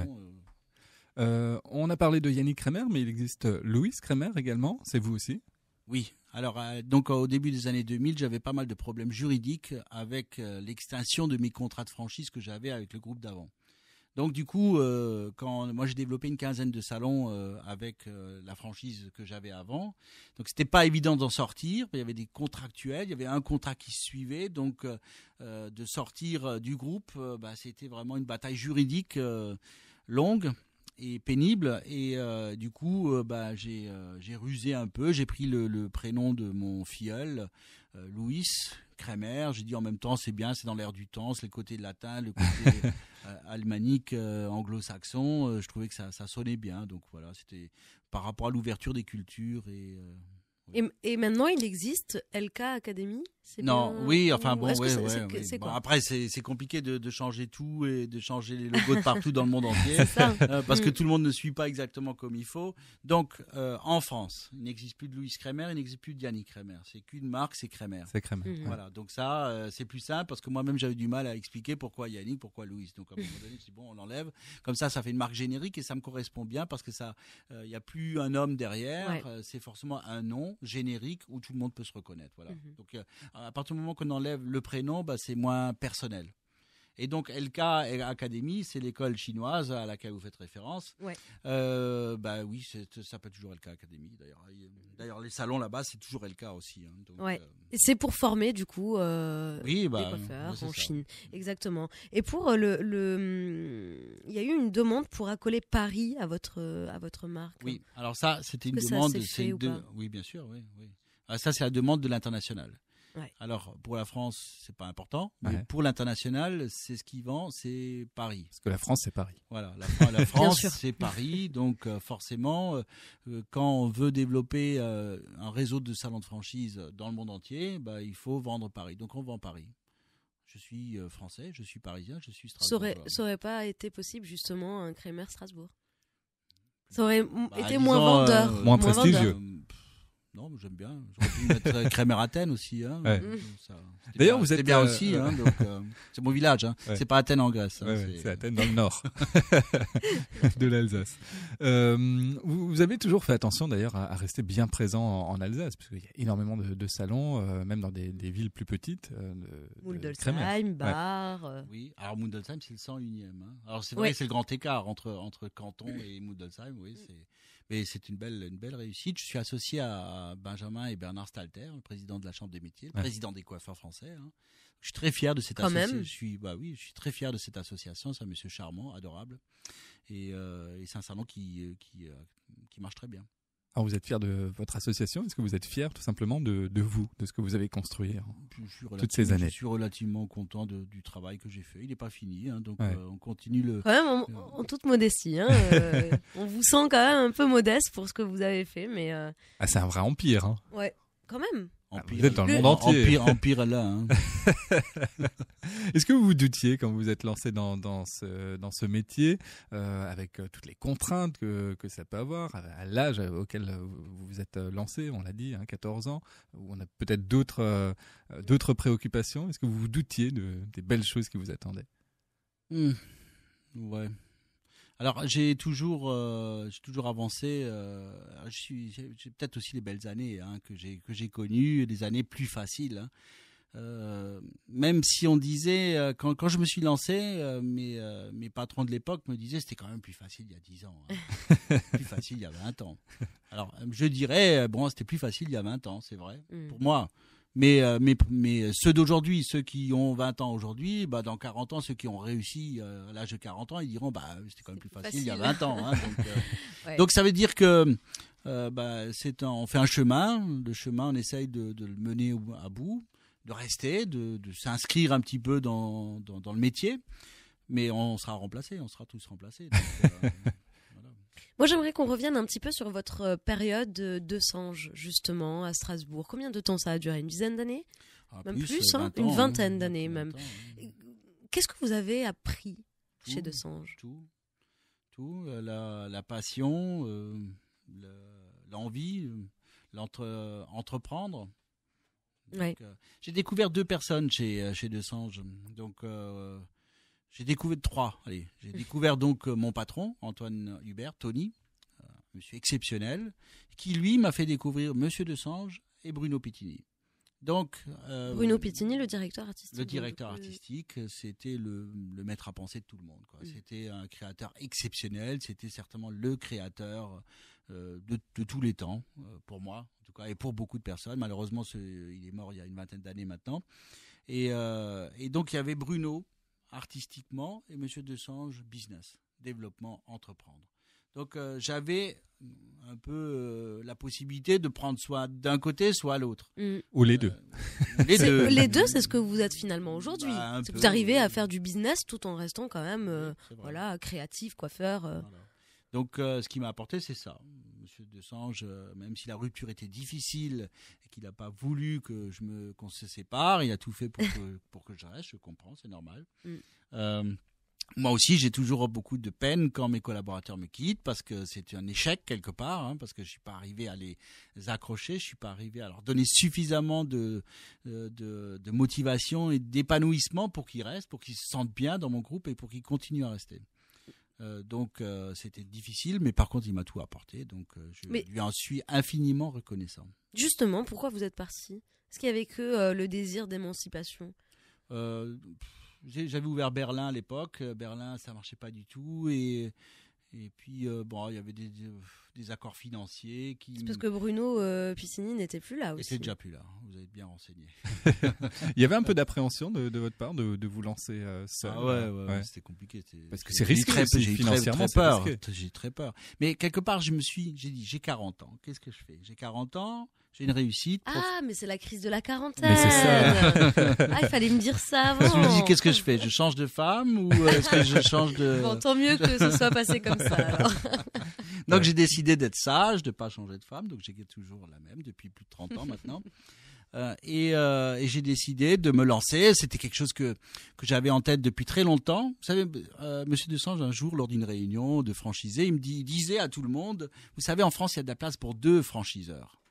Euh, on a parlé de Yannick Kremer, mais il existe euh, Louis Kremer également. C'est vous aussi Oui. Alors, donc au début des années 2000, j'avais pas mal de problèmes juridiques avec l'extension de mes contrats de franchise que j'avais avec le groupe d'avant. Donc du coup, euh, quand moi j'ai développé une quinzaine de salons euh, avec euh, la franchise que j'avais avant, donc c'était pas évident d'en sortir. Il y avait des contractuels, il y avait un contrat qui suivait, donc de sortir du groupe, bah, c'était vraiment une bataille juridique longue et pénible. Et du coup, bah, j'ai, rusé un peu. J'ai pris le, le, prénom de mon filleul, Louis Kremer. J'ai dit en même temps, c'est bien, c'est dans l'air du temps, c'est le côté latin, le côté Euh, almanique, euh, anglo-saxon, euh, je trouvais que ça, sonnait bien. Donc voilà, c'était par rapport à l'ouverture des cultures et, et, et. maintenant, il existe LK Academy non, oui, enfin bon, oui oui. après c'est compliqué de, changer tout et de changer les logos de partout dans le monde entier, euh, parce que mm. tout le monde ne suit pas exactement comme il faut. Donc euh, en France, il n'existe plus de Louis Kremer, il n'existe plus de Yannick Kremer. C'est qu'une marque, c'est Kremer. C'est Kremer. Mm. Voilà, donc ça euh, c'est plus simple parce que moi-même j'avais du mal à expliquer pourquoi Yannick, pourquoi Louis. Donc à un moment donné, je bon, on l'enlève. Comme ça, ça fait une marque générique et ça me correspond bien parce que ça, il n'y a plus un homme derrière. c'est forcément un nom générique où tout le monde peut se reconnaître. Voilà. Mm-hmm. Donc à partir du moment qu'on enlève le prénom, bah, c'est moins personnel. Et donc LK Academy, c'est l'école chinoise à laquelle vous faites référence. Euh, bah oui, ça s'appelle toujours LK Academy d'ailleurs. D'ailleurs, les salons là-bas, c'est toujours LK aussi. Hein. Euh, c'est pour former du coup euh, bah, coiffeurs bah, en Chine, exactement. Et pour euh, le, il y a eu une demande pour accoler Paris à votre à votre marque. Oui, alors ça, c'était une demande. Ça fait, de... Oui, bien sûr, oui, oui. Ah, ça, c'est la demande de l'international. Alors pour la France, c'est pas important, mais pour l'international, c'est ce qui vend, c'est Paris. Parce que la France, c'est Paris. Voilà, la, France, c'est Paris. Donc euh, forcément, euh, euh, quand on veut développer un réseau de salons de franchise dans le monde entier, bah, il faut vendre Paris. Donc on vend Paris. Je suis français, je suis parisien, je suis Strasbourg. Ça n'aurait pas été possible justement un Crémer Strasbourg. Ça aurait bah, été moins vendeur. moins, prestigieux. Non, j'aime bien. J'aurais pu mettre Crémer euh, Athènes aussi. Hein. Euh, d'ailleurs, vous êtes bien aussi. Euh, hein, c'est mon village. Hein. n'est C'est pas Athènes en Grèce. Hein, c'est Athènes dans le nord de l'Alsace. vous, avez toujours fait attention d'ailleurs à, rester bien présent en, Alsace, parce qu'il y a énormément de, salons, même dans des, villes plus petites. Mundelsheim, Bar. Oui, alors Mundelsheim, c'est le 101e. Alors c'est vrai, c'est le grand écart entre, entre Canton et Mundelsheim. Oui, c'est et c'est une belle, une belle réussite. Je suis associé à Benjamin et Bernard Stalter, le président de la Chambre des métiers, le président des coiffeurs français. Hein. Je suis très fier de cette association. Je suis, bah oui, je suis très fier de cette association. C'est un monsieur charmant, adorable, et, euh, sincèrement c'est un salon qui, euh, qui, euh, qui marche très bien. Alors vous êtes fier de votre association Est-ce que vous êtes fier tout simplement de, de, vous, de ce que vous avez construit hein, toutes ces années Je suis relativement content du travail que j'ai fait. Il n'est pas fini, hein, donc euh, on continue le. Quand même, en, euh, toute modestie, hein, euh, on vous sent quand même un peu modeste pour ce que vous avez fait, mais. Ah, c'est un vrai empire. Hein. Ouais, quand même. Ah, vous êtes dans le monde entier. Empire, pire là. Hein. Est-ce que vous vous doutiez quand vous êtes lancé dans, dans, ce, dans ce métier, euh, avec euh, toutes les contraintes que, que ça peut avoir, à l'âge auquel vous vous êtes euh, lancé, on l'a dit, 14 hein, ans, où on a peut-être d'autres d'autres préoccupations Est-ce que vous vous doutiez de, des belles choses qui vous attendaient hum. Ouais, alors j'ai toujours, euh, j'ai toujours avancé. Euh, j'ai peut-être aussi les belles années hein, que j'ai que j'ai connues, des années plus faciles. Hein. Euh, même si on disait quand, je me suis lancé, mes mes patrons de l'époque me disaient c'était quand même plus facile il y a 10 ans, hein. plus facile il y a 20 ans. Alors je dirais bon c'était plus facile il y a 20 ans, c'est vrai. Hmm. Pour moi, euh, mais, mais, ceux d'aujourd'hui, ceux qui ont 20 ans aujourd'hui, bah, dans 40 ans, ceux qui ont réussi euh, à l'âge de 40 ans, ils diront bah, c'était quand même plus facile, il y a 20 ans. Hein, euh. donc, ça veut dire que bah, c'est on fait un chemin, le chemin, on essaye de, le mener à bout, de rester, de, s'inscrire un petit peu dans, dans, le métier mais on sera remplacé, on sera tous remplacés. Donc, Moi, j'aimerais qu'on revienne un petit peu sur votre euh, période de Sange, justement, à Strasbourg. Combien de temps ça a duré Une dizaine d'années ah, Même plus, euh, hein? Une vingtaine hein, d'années, même. Qu'est-ce que vous avez appris chez De Sange Tout. Tout. Euh, la, la passion, l'envie, l'entreprendre. J'ai découvert deux personnes chez, chez De Sange. Donc. J'ai découvert trois. j'ai découvert donc euh, mon patron, Antoine Hubert, Tony, euh, monsieur exceptionnel, qui lui m'a fait découvrir Monsieur Desange et Bruno Pittini. Donc, euh, Bruno Pittini, le directeur artistique. Le directeur artistique, c'était le, maître à penser de tout le monde. Mm. C'était un créateur exceptionnel, c'était certainement le créateur de, tous les temps, pour moi, en tout cas, et pour beaucoup de personnes. Malheureusement, il est mort il y a une vingtaine d'années maintenant. Et, et, donc, il y avait Bruno artistiquement et Monsieur Desange business, développement, entreprendre. Donc euh, j'avais un peu euh, la possibilité de prendre soit d'un côté, soit l'autre. Mm. Ou les deux. Euh, les, deux. les deux. c'est ce que vous êtes finalement aujourd'hui. Bah, c'est vous arrivez à faire du business tout en restant quand même voilà, créatif, coiffeur. Donc ce qui m'a apporté, c'est ça. Monsieur Desange, euh, même si la rupture était difficile et qu'il n'a pas voulu que je me qu'on se sépare, il a tout fait pour que pour que je reste. Je comprends, c'est normal. Mm. Euh, moi aussi, j'ai toujours beaucoup de peine quand mes collaborateurs me quittent parce que c'est un échec quelque part, hein, parce que je suis pas arrivé à les accrocher, je suis pas arrivé à leur donner suffisamment de euh, de, de motivation et d'épanouissement pour qu'ils restent, pour qu'ils se sentent bien dans mon groupe et pour qu'ils continuent à rester. Euh, donc euh, c'était difficile, mais par contre il m'a tout apporté, donc euh, je lui en suis infiniment reconnaissant. Justement, pourquoi vous êtes parti Est-ce qu'il y avait que le désir d'émancipation J'avais ouvert Berlin à l'époque, Berlin ça ne marchait pas du tout et et puis, euh, bon, il y avait des, des accords financiers qui. C'est parce que Bruno euh, Piscini n'était plus là aussi. Il n'était déjà plus là, hein, vous avez bien renseigné. il y avait un peu d'appréhension de, votre part de, de vous lancer ça euh, seul. Ah ouais, euh, c'était compliqué. Parce que c'est risqué financièrement. J'ai très, très peur. J'ai très peur. Mais quelque part, je me suis, j'ai dit, j'ai 40 ans, qu'est-ce que je fais J'ai 40 ans, j'ai une réussite. Ah, mais c'est la crise de la quarantaine. Mais c'est ça. Ah, il fallait me dire ça avant. Je me dis, qu'est-ce que je fais Je change de femme ou euh, est-ce que je change de... Bon, tant mieux que ce soit passé comme ça. donc j'ai décidé d'être sage, de pas changer de femme. Donc j'ai toujours la même depuis plus de 30 ans maintenant. Euh, euh, et, j'ai décidé de me lancer. C'était quelque chose que, j'avais en tête depuis très longtemps. Vous savez, Monsieur Desange, un jour, lors d'une réunion de franchisés, il me disait à tout le monde, vous savez, en France, il y a de la place pour deux franchiseurs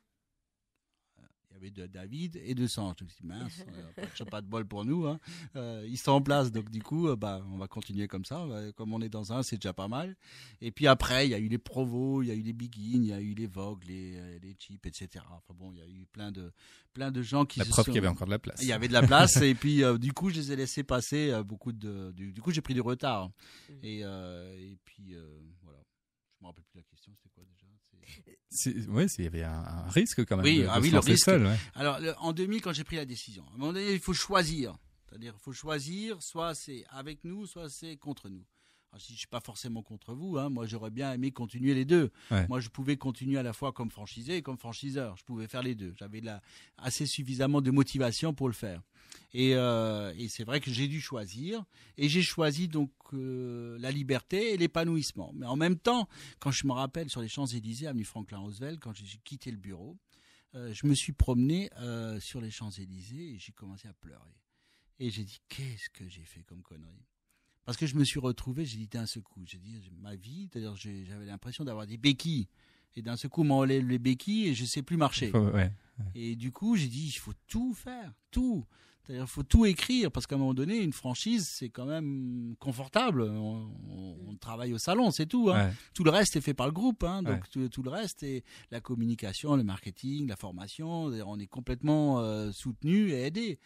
de David et de Sanche. Je me suis dit, mince, euh, pas de bol pour nous. Hein. Euh, ils sont en place, donc du coup, euh, bah, on va continuer comme ça. Euh, comme on est dans un, c'est déjà pas mal. Et puis après, il y a eu les provos, il y a eu les big-in, il y a eu les Vogue, les, les etc. Enfin bon, il y a eu plein de, plein de gens qui la preuve qu'il y avait encore de la place. Il y avait de la place, et puis du coup, je les ai laissés passer. beaucoup de, du, coup, j'ai pris du retard. Mmh. Et, et puis, voilà. Je me rappelle plus la question, c'était quoi déjà oui, il y avait un, risque quand même. Oui, de, ah le Seul, Alors, en 2000, quand j'ai pris la décision, à un moment donné, il faut choisir. C'est-à-dire, il faut choisir, soit c'est avec nous, soit c'est contre nous. je ne suis pas forcément contre vous, hein, moi j'aurais bien aimé continuer les deux. Moi je pouvais continuer à la fois comme franchisé et comme franchiseur. Je pouvais faire les deux. J'avais assez suffisamment de motivation pour le faire. Euh, et, c'est vrai que j'ai dû choisir. Et j'ai choisi donc euh, la liberté et l'épanouissement. Mais en même temps, quand je me rappelle sur les Champs-Élysées, avenue Franklin Roosevelt, quand j'ai quitté le bureau, euh, je me suis promené sur les Champs-Élysées et j'ai commencé à pleurer. Et j'ai dit, qu'est-ce que j'ai fait comme connerie Parce que je me suis retrouvé, j'ai dit d'un secou, j'ai dit, ma vie, d'ailleurs j'avais l'impression d'avoir des béquilles. Et d'un secou coup, m'enlève les béquilles et je sais plus marcher. Et du coup, j'ai dit, il faut tout faire, tout. Il faut tout écrire parce qu'à un moment donné, une franchise, c'est quand même confortable. On, travaille au salon, c'est tout. Hein. Tout le reste est fait par le groupe. Hein. Donc tout, le reste est la communication, le marketing, la formation. On est complètement euh, soutenu et aidé.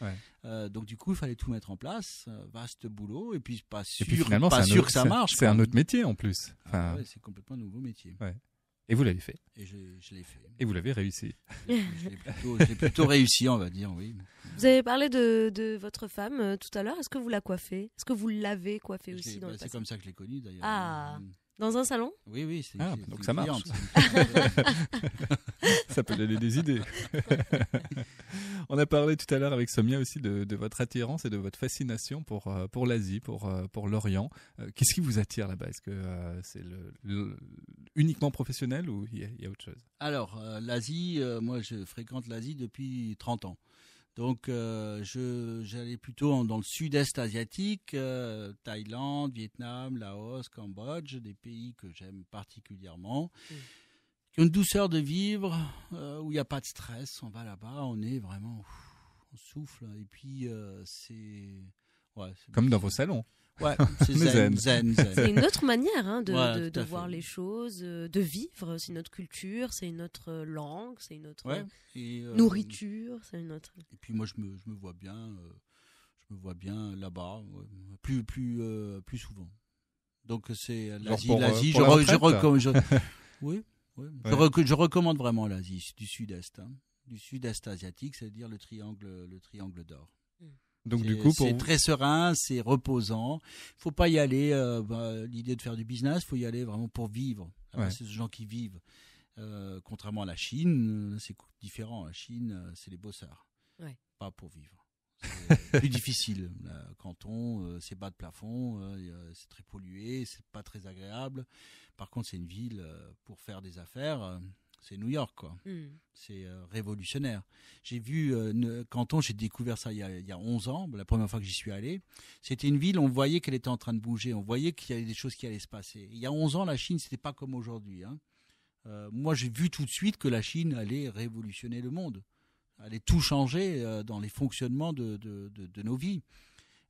Euh, donc du coup, il fallait tout mettre en place. Euh, vaste boulot. Et puis pas sûr, pas sûr que ça marche. C'est un autre métier en plus. Ah, c'est complètement un nouveau métier. Et vous l'avez fait. Et je, l'ai fait. Et vous l'avez réussi. J'ai plutôt, réussi, on va dire, oui. Vous avez parlé de, votre femme euh, tout à l'heure. Est-ce que vous la coiffez Est-ce que vous l'avez coiffée aussi dans le C'est comme ça que je l'ai connue, d'ailleurs. Ah. Mm. Dans un salon Oui, oui. ah, donc ça marche. ça peut donner des idées. On a parlé tout à l'heure avec Somia aussi de, votre attirance et de votre fascination pour, euh, pour l'Asie, pour, euh, pour l'Orient. Euh, qu'est-ce qui vous attire là-bas Est-ce que c'est le, uniquement professionnel ou il y, a autre chose Alors, l'Asie, moi je fréquente l'Asie depuis 30 ans. Donc euh, je j'allais plutôt dans le sud-est asiatique, euh, Thaïlande, Vietnam, Laos, Cambodge, des pays que j'aime particulièrement, mm. qui ont une douceur de vivre, euh, où il n'y a pas de stress. On va là-bas, on est vraiment, on souffle, et puis c'est ouais, comme dans vos salons. c'est une autre manière hein, de, voir les choses, euh, de vivre. C'est une autre culture, c'est une autre euh, langue, c'est une autre euh, nourriture, Et puis moi, je me, vois bien, je me vois bien là-bas, plus, plus, plus souvent. Donc c'est l'Asie, Je, recommande. vraiment l'Asie du Sud-Est, hein. du Sud-Est asiatique, c'est-à-dire le triangle, le triangle d'or. Donc du coup, c'est très serein, c'est reposant. Il faut pas y aller euh, bah, l'idée de faire du business, il faut y aller vraiment pour vivre. C'est des gens qui vivent. Euh, contrairement à la Chine, euh, c'est différent. La Chine, c'est les bosseurs, pas pour vivre. C'est plus difficile. canton, c'est bas de plafond, c'est très pollué, c'est pas très agréable. Par contre, c'est une ville pour faire des affaires c'est New York, quoi. Hmm. C'est euh, révolutionnaire. J'ai vu euh, Canton, j'ai découvert ça il y, a, 11 ans, la première fois que j'y suis allé. C'était une ville, on voyait qu'elle était en train de bouger, on voyait qu'il y avait des choses qui allaient se passer. Il y a 11 ans, la Chine, c'était pas comme aujourd'hui. Hein. Euh, moi, j'ai vu tout de suite que la Chine allait révolutionner le monde, allait tout changer dans les fonctionnements de, nos vies.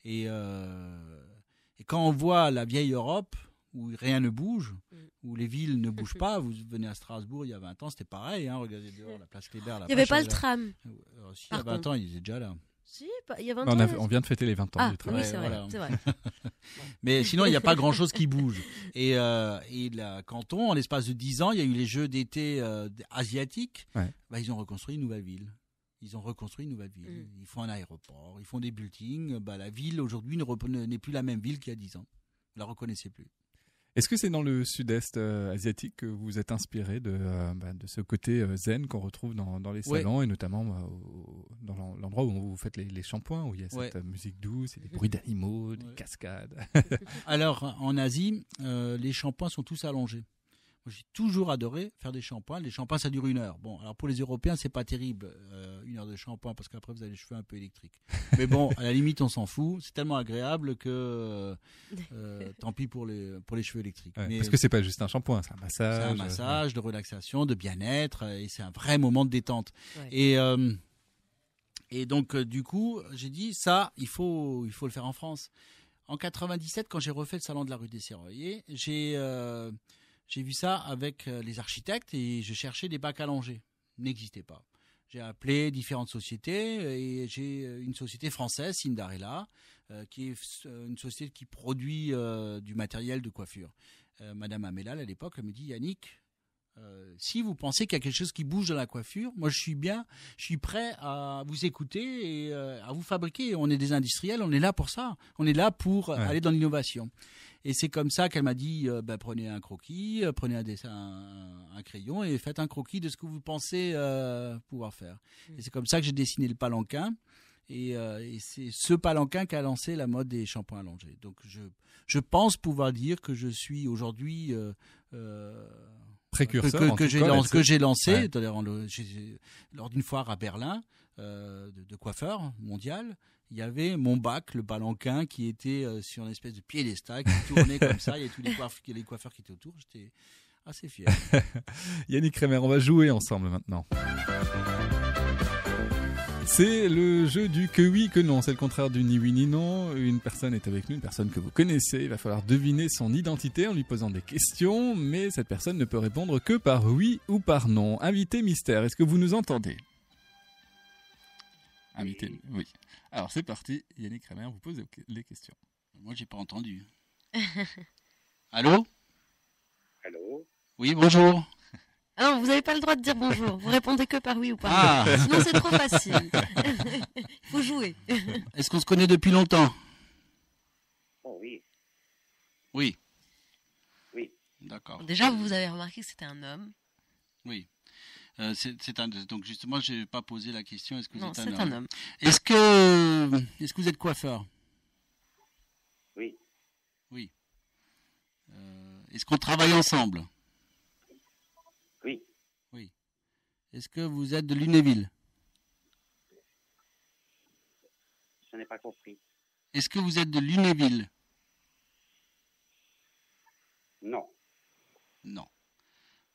Et, et quand on voit la vieille Europe, où rien ne bouge, mm. où les villes ne bougent pas. Vous venez à Strasbourg il y a 20 ans, c'était pareil. Hein, regardez dehors la place Kléber. Il n'y avait pas le tram. il y a 20 ans, il était déjà là. Si, il y a on, on, vient de fêter les 20 ans ah, du tram. Oui, c'est vrai. Mais sinon, il n'y a pas grand-chose qui bouge. Et, euh, et la Canton, en l'espace de 10 ans, il y a eu les Jeux d'été euh, asiatiques. Bah, ils ont reconstruit une nouvelle ville. Ils ont reconstruit une nouvelle ville. Mm. Ils font un aéroport, ils font des buildings. Bah, la ville, aujourd'hui, n'est plus la même ville qu'il y a 10 ans. Vous ne la reconnaissez plus. Est-ce que c'est dans le sud-est euh, asiatique que vous êtes inspiré de, euh, bah, ce côté euh, zen qu'on retrouve dans, les salons et notamment bah, dans l'endroit où vous faites les, shampoings, où il y a cette musique douce et les bruits d'animaux, des cascades Alors en Asie, les shampoings sont tous allongés j'ai toujours adoré faire des shampoings. Les shampoings, ça dure une heure. Bon, alors pour les Européens, c'est pas terrible, euh, une heure de shampoing, parce qu'après, vous avez les cheveux un peu électriques. Mais bon, à la limite, on s'en fout. C'est tellement agréable que euh, euh, tant pis pour les, pour les cheveux électriques. parce que c'est pas juste un shampoing, c'est un massage. C'est un massage de relaxation, de bien-être, et c'est un vrai moment de détente. Et. et donc, du coup, j'ai dit, ça, il faut, il faut le faire en France. En 97, quand j'ai refait le salon de la rue des Serroyers, j'ai j'ai vu ça avec euh, les architectes et je cherchais des bacs allongés. N'existait pas. J'ai appelé différentes sociétés et j'ai euh, une société française, Sindarella, euh, qui est une société qui produit du matériel de coiffure. Madame Amelal, à l'époque, elle me dit Yannick, euh, si vous pensez qu'il y a quelque chose qui bouge dans la coiffure, moi je suis bien, je suis prêt à vous écouter et euh, à vous fabriquer. On est des industriels, on est là pour ça. On est là pour euh, aller dans l'innovation. Et c'est comme ça qu'elle m'a dit bah, prenez un croquis, prenez un dessin, un, crayon et faites un croquis de ce que vous pensez pouvoir faire. Et c'est comme ça que j'ai dessiné le palanquin. Et, c'est ce palanquin qui a lancé la mode des shampoings allongés. Donc je, je pense pouvoir dire que je suis aujourd'hui que, j'ai lancé, lors d'une foire à Berlin euh, de, coiffeurs mondial. Il y avait mon bac, le balanquin, qui était euh, sur une espèce de piédestal, qui tournait comme ça. Il y avait tous les coiffeurs, les coiffeurs qui étaient autour. J'étais assez fier. Yannick Kremer, on va jouer ensemble maintenant. C'est le jeu du que oui, que non. C'est le contraire du ni oui, ni non. Une personne est avec nous, une personne que vous connaissez. Il va falloir deviner son identité en lui posant des questions, mais cette personne ne peut répondre que par oui ou par non. Invité mystère, est-ce que vous nous entendez Invité, oui. Alors c'est parti, Yannick Kramer vous pose les questions. Moi, j'ai pas entendu. Allô Allô Oui, bonjour vous n'avez pas le droit de dire bonjour. Vous répondez que par oui ou par non. Ah. Sinon, c'est trop facile. Il faut jouer. Est-ce qu'on se connaît depuis longtemps Oh oui. Oui. Oui. D'accord. Déjà, vous avez remarqué que c'était un homme. Oui. Euh, c'est un donc justement, je n'ai pas posé la question. Est-ce que vous non, êtes un, homme, Est-ce que euh, est-ce que vous êtes coiffeur Oui. Oui. Euh, est-ce qu'on travaille ensemble Est-ce que vous êtes de Lunéville Je n'ai pas compris. Est-ce que vous êtes de Lunéville Non. Non.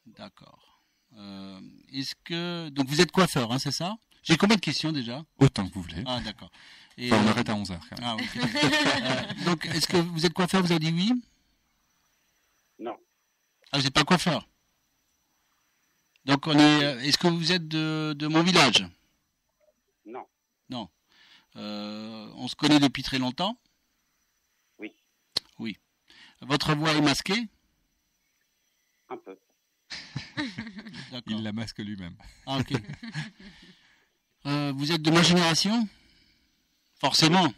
D'accord. Euh, est-ce que. Donc vous êtes coiffeur, hein, c'est ça J'ai combien de questions déjà Autant que vous voulez. Ah, d'accord. on euh, arrête à 11h. Ah, oui. Euh, donc est-ce que vous êtes coiffeur Vous avez dit oui Non. Ah, vous n'êtes pas coiffeur donc on est. Est-ce que vous êtes de, de mon village Non. Non. Euh, on se connaît depuis très longtemps. Oui. Oui. Votre voix est masquée. Un peu. Il la masque lui-même. Ah ok. Euh, vous êtes de ma génération. Forcément.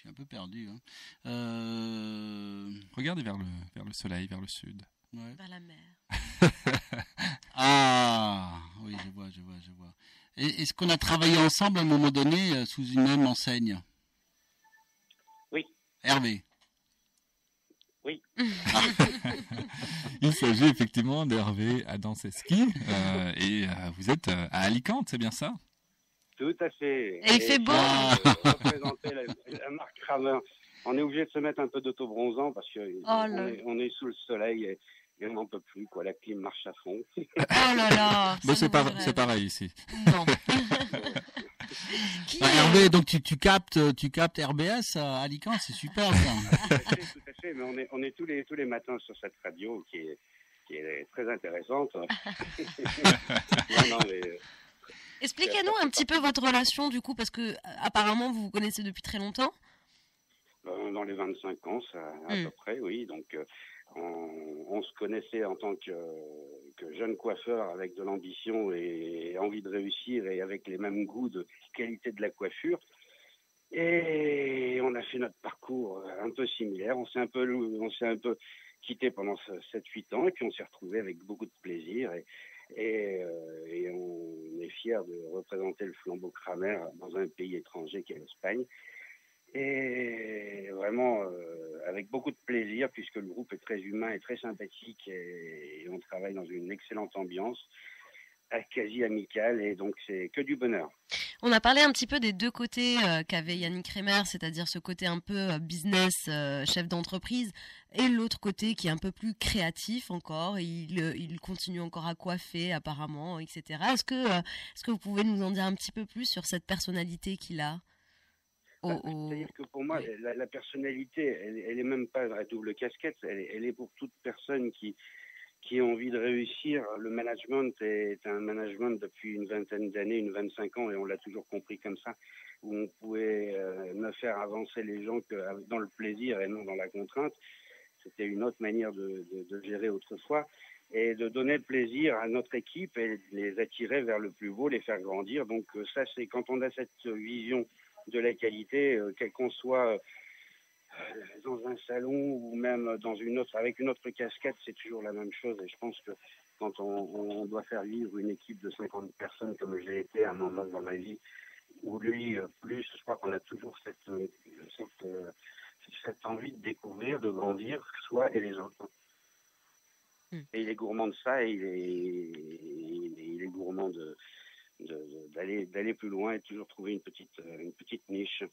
suis un peu perdu. Hein. Euh, Regardez vers le, le soleil, vers le sud. Vers la mer. ah, oui, je vois, je vois, je vois. Est-ce qu'on a travaillé ensemble à un moment donné euh, sous une même enseigne Oui. Hervé oui. Il s'agit effectivement d'Hervé Adanseski euh, et vous êtes à Alicante, c'est bien ça tout à fait. Et, il fait beau. On est obligé de se mettre un peu d'autobronzant parce que oh on, est, sous le soleil. Et, on n'en peut plus, quoi. La clim marche à fond. oh là là c'est, pareil ici. regardez donc tu, tu, captes, tu captes RBS à Alicante, c'est super. tout, à fait, mais on est, tous les tous les matins sur cette radio qui est, qui est très intéressante. non, non, mais, euh, Expliquez-nous un petit peu votre relation du coup, parce que euh, apparemment vous vous connaissez depuis très longtemps. Bah, dans les 25 ans, à hmm. peu près, oui. Donc, euh, on, se connaissait en tant que, jeune coiffeur avec de l'ambition et envie de réussir et avec les mêmes goûts de qualité de la coiffure. Et on a fait notre parcours un peu similaire. On s'est un peu, on s'est un peu quitté pendant 7-8 ans et puis on s'est retrouvé avec beaucoup de plaisir. Et, euh, et, on est fier de représenter le flambeau Kramer dans un pays étranger qui est l'Espagne. Et vraiment euh, avec beaucoup de plaisir puisque le groupe est très humain et très sympathique et on travaille dans une excellente ambiance quasi amical et donc c'est que du bonheur. On a parlé un petit peu des deux côtés euh, qu'avait Yannick Kremer, c'est-à-dire ce côté un peu euh, business, euh, chef d'entreprise, et l'autre côté qui est un peu plus créatif encore. Il, il continue encore à coiffer apparemment, etc. Est-ce que, est-ce que vous pouvez nous en dire un petit peu plus sur cette personnalité qu'il a bah, C'est-à-dire que pour moi, la, personnalité, elle, n'est même pas à double casquette. elle est pour toute personne qui, qui ont envie de réussir. Le management est un management depuis une vingtaine d'années, une vingt-cinq ans, et on l'a toujours compris comme ça, où on pouvait euh, ne faire avancer les gens que dans le plaisir et non dans la contrainte. C'était une autre manière de, gérer autrefois et de donner plaisir à notre équipe et les attirer vers le plus beau, les faire grandir. Donc euh, ça, c'est quand on a cette vision de la qualité, euh, quelle qu'on soit euh, dans un salon ou même dans une autre, avec une autre casquette, c'est toujours la même chose. Et je pense que quand on, doit faire vivre une équipe de 50 personnes comme j'ai été à un moment dans ma vie, ou lui euh, plus, je crois qu'on a toujours cette, euh, cette, cette, envie de découvrir, de grandir, soi et les autres. Hmm. Et il est gourmand de ça, et il est, il est gourmand de, d'aller, d'aller plus loin et toujours trouver une petite, une petite niche.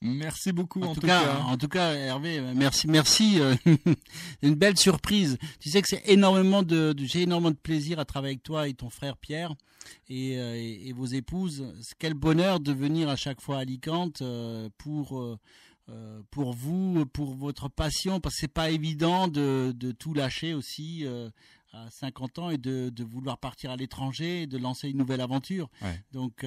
Merci beaucoup en, tout, cas, En tout cas, Hervé, euh, merci, merci. Euh, une belle surprise. Tu sais que c'est énormément de, j'ai énormément de plaisir à travailler avec toi et ton frère Pierre et, euh, vos épouses. Quel bonheur de venir à chaque fois à Alicante pour pour vous, pour votre passion, parce que c'est pas évident de, de, tout lâcher aussi à 50 ans et de, vouloir partir à l'étranger, de lancer une nouvelle aventure. Donc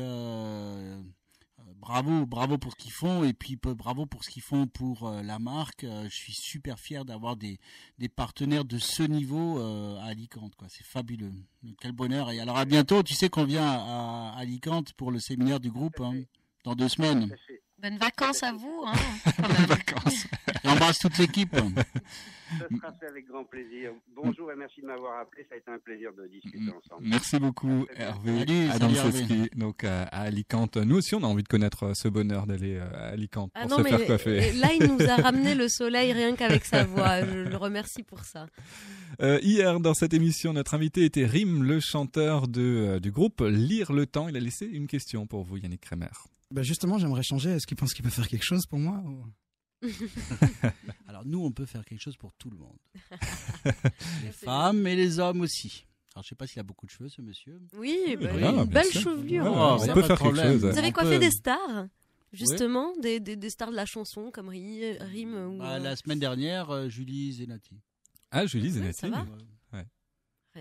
bravo, bravo pour ce qu'ils font et puis euh, bravo pour ce qu'ils font pour euh, la marque. Euh, je suis super fier d'avoir des, des partenaires de ce niveau à Alicante, quoi. C'est fabuleux. Quel bonheur. Et alors à bientôt. Tu sais qu'on vient à, Alicante pour le séminaire du groupe hein, dans deux semaines. Bonnes vacances à vous. Hein, vacances. J'embrasse toute l'équipe. Ça sera fait avec grand plaisir. Bonjour et merci de m'avoir appelé. Ça a été un plaisir de discuter mm-hmm. ensemble. Merci beaucoup, Hervé. Salut, donc à, Alicante. Nous aussi, on a envie de connaître euh, ce bonheur d'aller euh, à Alicante ah pour se faire coiffer. Là, il nous a ramené le soleil rien qu'avec sa voix. Je le remercie pour ça. Euh, hier, dans cette émission, notre invité était Rim, le chanteur de, du groupe Lire le temps. Il a laissé une question pour vous, Yannick Kremer. Bah, justement, j'aimerais changer. Est-ce qu'il pense qu'il peut faire quelque chose pour moi Alors nous, on peut faire quelque chose pour tout le monde. les femmes et les hommes aussi. Alors je sais pas s'il a beaucoup de cheveux ce monsieur. Oui, bah une ah, belle chevelure. Oh, on, peut faire quelque chose. Vous avez coiffé des stars Justement, des, des, des, stars de la chanson comme Rime ou... Bah, la euh, semaine dernière, euh, Julie Zenati. Ah, Julie Zenati. ça.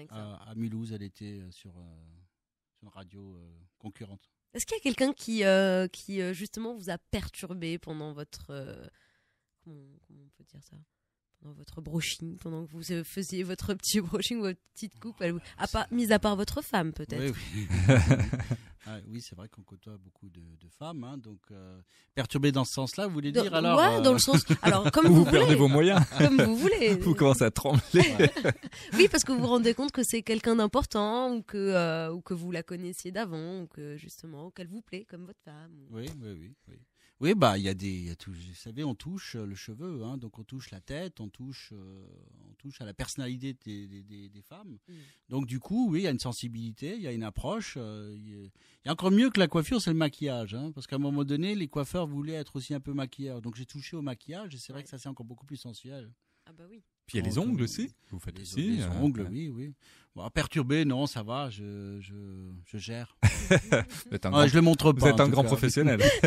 À, à Mulhouse, elle était euh, sur, sur une radio concurrente. Est-ce qu'il y a quelqu'un qui, euh, qui euh, justement vous a perturbé pendant votre euh, comment, on peut dire ça pendant votre brushing, pendant que vous faisiez votre petit brushing, votre petite coupe, ah, à part, mis à part votre femme peut-être. Ah oui, c'est vrai qu'on côtoie beaucoup de, femmes, hein, donc euh, perturbé dans ce sens-là, vous voulez dire dans, alors dans le euh, sens. Alors comme vous, perdez vos moyens, comme vous voulez, vous commencez à trembler. oui, parce que vous vous rendez compte que c'est quelqu'un d'important ou que euh, ou que vous la connaissiez d'avant ou que justement qu'elle vous plaît comme votre femme. oui, oui. oui. Oui, bah il y a des, y vous savez, on touche euh, le cheveu, hein, donc on touche la tête, on touche, euh, on touche à la personnalité des, femmes. Mm. Donc du coup, oui, il y a une sensibilité, il y a une approche. Euh, il y a encore mieux que la coiffure, c'est le maquillage, hein, parce qu'à un moment donné, les coiffeurs voulaient être aussi un peu maquilleurs. Donc j'ai touché au maquillage et c'est vrai que ça c'est encore beaucoup plus sensuel. Ah bah Puis il y a oh, les ongles aussi. Vous faites les, euh, ongles, oui, oui. perturbé, non, ça va, je, je, je gère. je le montre pas. Vous êtes un grand professionnel.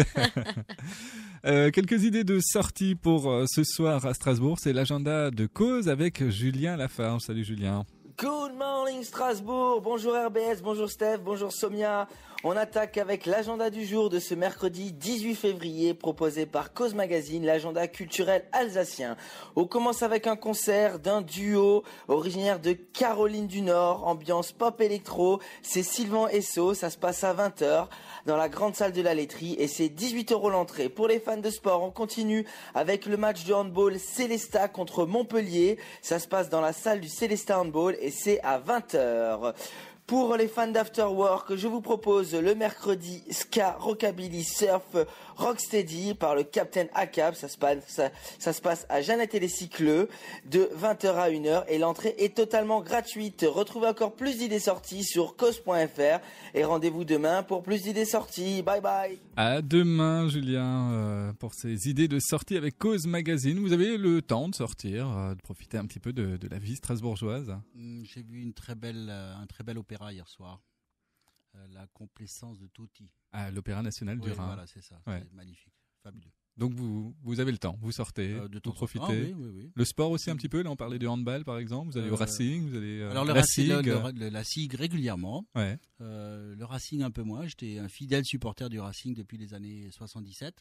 Euh, quelques idées de sortie pour euh, ce soir à Strasbourg. C'est l'agenda de cause avec Julien Lafarge. Salut Julien. Good morning Strasbourg. Bonjour RBS, bonjour Steph, bonjour Somia. On attaque avec l'agenda du jour de ce mercredi 18 février proposé par Cause Magazine, l'agenda culturel alsacien. On commence avec un concert d'un duo originaire de Caroline du Nord, ambiance pop électro. C'est Sylvain Esso, ça se passe à 20h dans la grande salle de la laiterie et c'est 18 euros l'entrée. Pour les fans de sport, on continue avec le match de handball Célesta contre Montpellier. Ça se passe dans la salle du Célesta Handball et c'est à 20h. Pour les fans d'Afterwork, je vous propose le mercredi ska, rockabilly, surf, Rocksteady par le Captain ACAP. Ça se passe, ça, se passe à Jeannette et les Cycleux de 20h à 1h et l'entrée est totalement gratuite. Retrouvez encore plus d'idées sorties sur cause.fr et rendez-vous demain pour plus d'idées sorties. Bye bye. À demain, Julien, euh, pour ces idées de sorties avec Cause Magazine. Vous avez le temps de sortir, euh, de profiter un petit peu de, la vie strasbourgeoise. Hum, j'ai vu une très belle, euh, un très bel opéra hier soir. Euh, la complaisance de Totti. Ah, l'Opéra National du Rhin. Voilà, c'est ça. C'est magnifique, fabuleux. Donc vous, vous avez le temps, vous sortez, euh, de vous profitez. Le sport aussi un petit peu, là on parlait du handball par exemple, vous allez au euh, racing, vous allez à euh, le la racing, SIG. Le, la SIG régulièrement, le racing un peu moins, j'étais un fidèle supporter du racing depuis les années 77.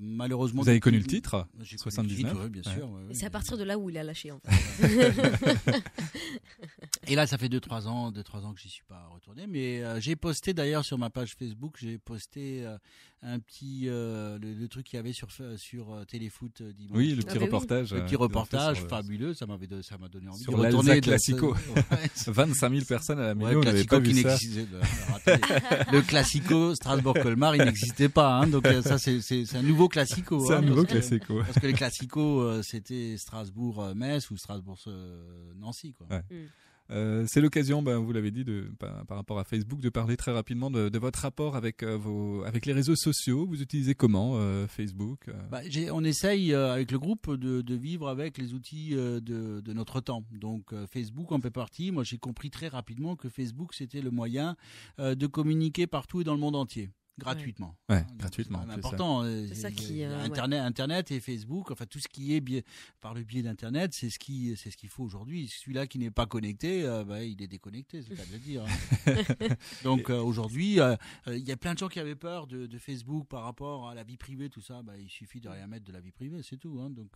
malheureusement... Vous avez connu le titre 79 connu, bien sûr. C'est à partir de là où il a lâché en fait. Et là ça fait 2-3 ans, que trois ans que j'y suis pas retourné, mais j'ai posté d'ailleurs sur ma page Facebook, j'ai posté un petit euh, le, truc qu'il y avait sur euh, sur euh, Téléfoot dimanche. Oui, le petit ah, reportage. Le petit reportage fabuleux, ça m'avait ça m'a donné envie sur de retourner. Classico. Ouais. 25 000 personnes à la maison, le Classico Strasbourg-Colmar, il n'existait pas, hein, donc ça c'est un nouveau Classico. C'est un hein, nouveau Classico. parce que les Classicos c'était Strasbourg-Metz ou Strasbourg-Nancy quoi. Mm. Euh, c'est l'occasion, ben, vous l'avez dit, par rapport à Facebook, de parler très rapidement de, votre rapport avec, euh, avec les réseaux sociaux. Vous utilisez comment euh, Facebook bah, On essaye avec le groupe de, vivre avec les outils de, de notre temps. Donc Facebook en fait partie. Moi, j'ai compris très rapidement que Facebook, c'était le moyen de communiquer partout et dans le monde entier gratuitement. Ouais, hein, gratuitement. C'est important. C'est ça euh, euh, qui, euh, Internet, Internet et Facebook, enfin tout ce qui est par le biais d'Internet, c'est ce qui, c'est ce qu'il faut aujourd'hui. Celui-là qui n'est pas connecté, bah, il est déconnecté, c'est pas de le dire. Hein. Donc aujourd'hui, il y a plein de gens qui avaient peur de, Facebook par rapport à la vie privée, tout ça. Bah, il suffit de rien mettre de la vie privée, c'est tout. Hein. Donc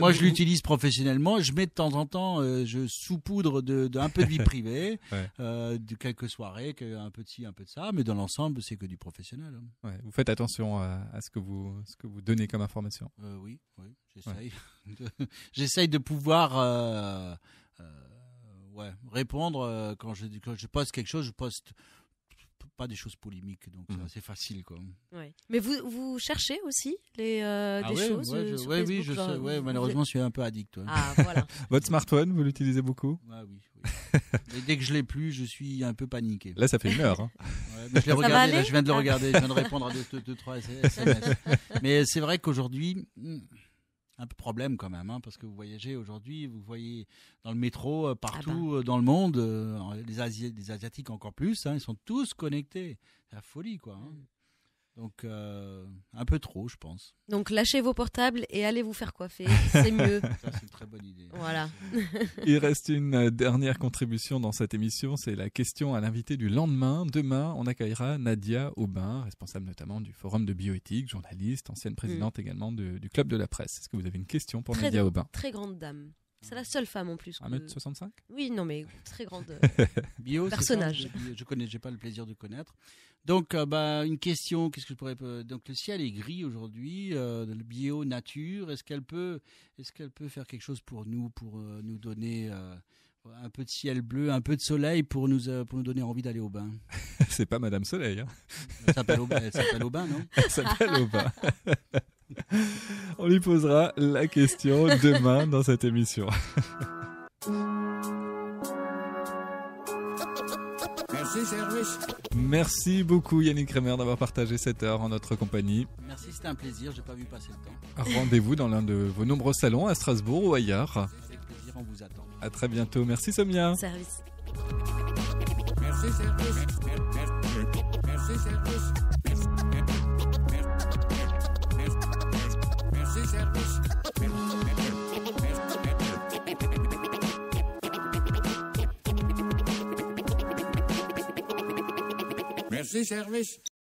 moi, je l'utilise professionnellement. Je mets de temps en temps, je saupoudre de, un peu de vie privée, de quelques soirées, un peu de ci, un peu de ça, mais dans l'ensemble, c'est que du professionnel. Hein. vous faites attention à, ce, que vous, ce que vous donnez comme information. Euh, oui, oui j'essaye. j'essaye de pouvoir euh, euh, répondre quand je, quand je poste quelque chose, je poste pas des choses polémiques, donc c'est mhm. facile quoi. Mais vous, vous cherchez aussi les des choses oui, malheureusement, je suis un peu addict. Ah, Votre smartphone, vous l'utilisez beaucoup ah oui. dès que je l'ai plus, je suis un peu paniqué. Là, ça fait une heure. Hein. je, viens de le ah. regarder, je viens de répondre à deux, deux, trois SMS. Mais c'est vrai qu'aujourd'hui. Hmm, un peu problème quand même, hein, parce que vous voyagez aujourd'hui, vous voyez dans le métro, euh, ah ben. partout euh, dans le monde, euh, les, Asiatiques encore plus, hein, ils sont tous connectés. C'est la folie, quoi. Hein. Mm. Donc euh, un peu trop, je pense. Donc lâchez vos portables et allez vous faire coiffer, c'est mieux. c'est une très bonne idée. Voilà. Il reste une euh, dernière contribution dans cette émission, c'est la question à l'invité du lendemain. Demain, on accueillera Nadia Aubin, responsable notamment du forum de bioéthique, journaliste, ancienne présidente mm. également du club de la presse. Est-ce que vous avez une question pour Nadia Aubin Très grande dame. C'est la seule femme en plus. 1m65 Oui, non, mais très grande Bio, personnage. je, ne connais, pas le plaisir de connaître. Donc, euh, bah, une question, qu'est-ce que je pourrais euh, Donc, le ciel est gris aujourd'hui, euh, le bio nature. Est-ce qu'elle peut, est-ce qu'elle peut faire quelque chose pour nous, pour nous donner un peu de ciel bleu, un peu de soleil pour nous pour nous donner envie d'aller au bain C'est pas Madame Soleil. Hein elle s'appelle au, bain, non Elle s'appelle au bain. On lui posera la question demain dans cette émission. Merci beaucoup Yannick Kremer d'avoir partagé cette heure en notre compagnie. Merci, c'était un plaisir, j'ai pas vu passer le temps. Rendez-vous dans l'un de vos nombreux salons à Strasbourg ou ailleurs. Avec plaisir, on vous attend. À très bientôt, merci Somia. Service. Merci service. Merci service. Merci service. service services.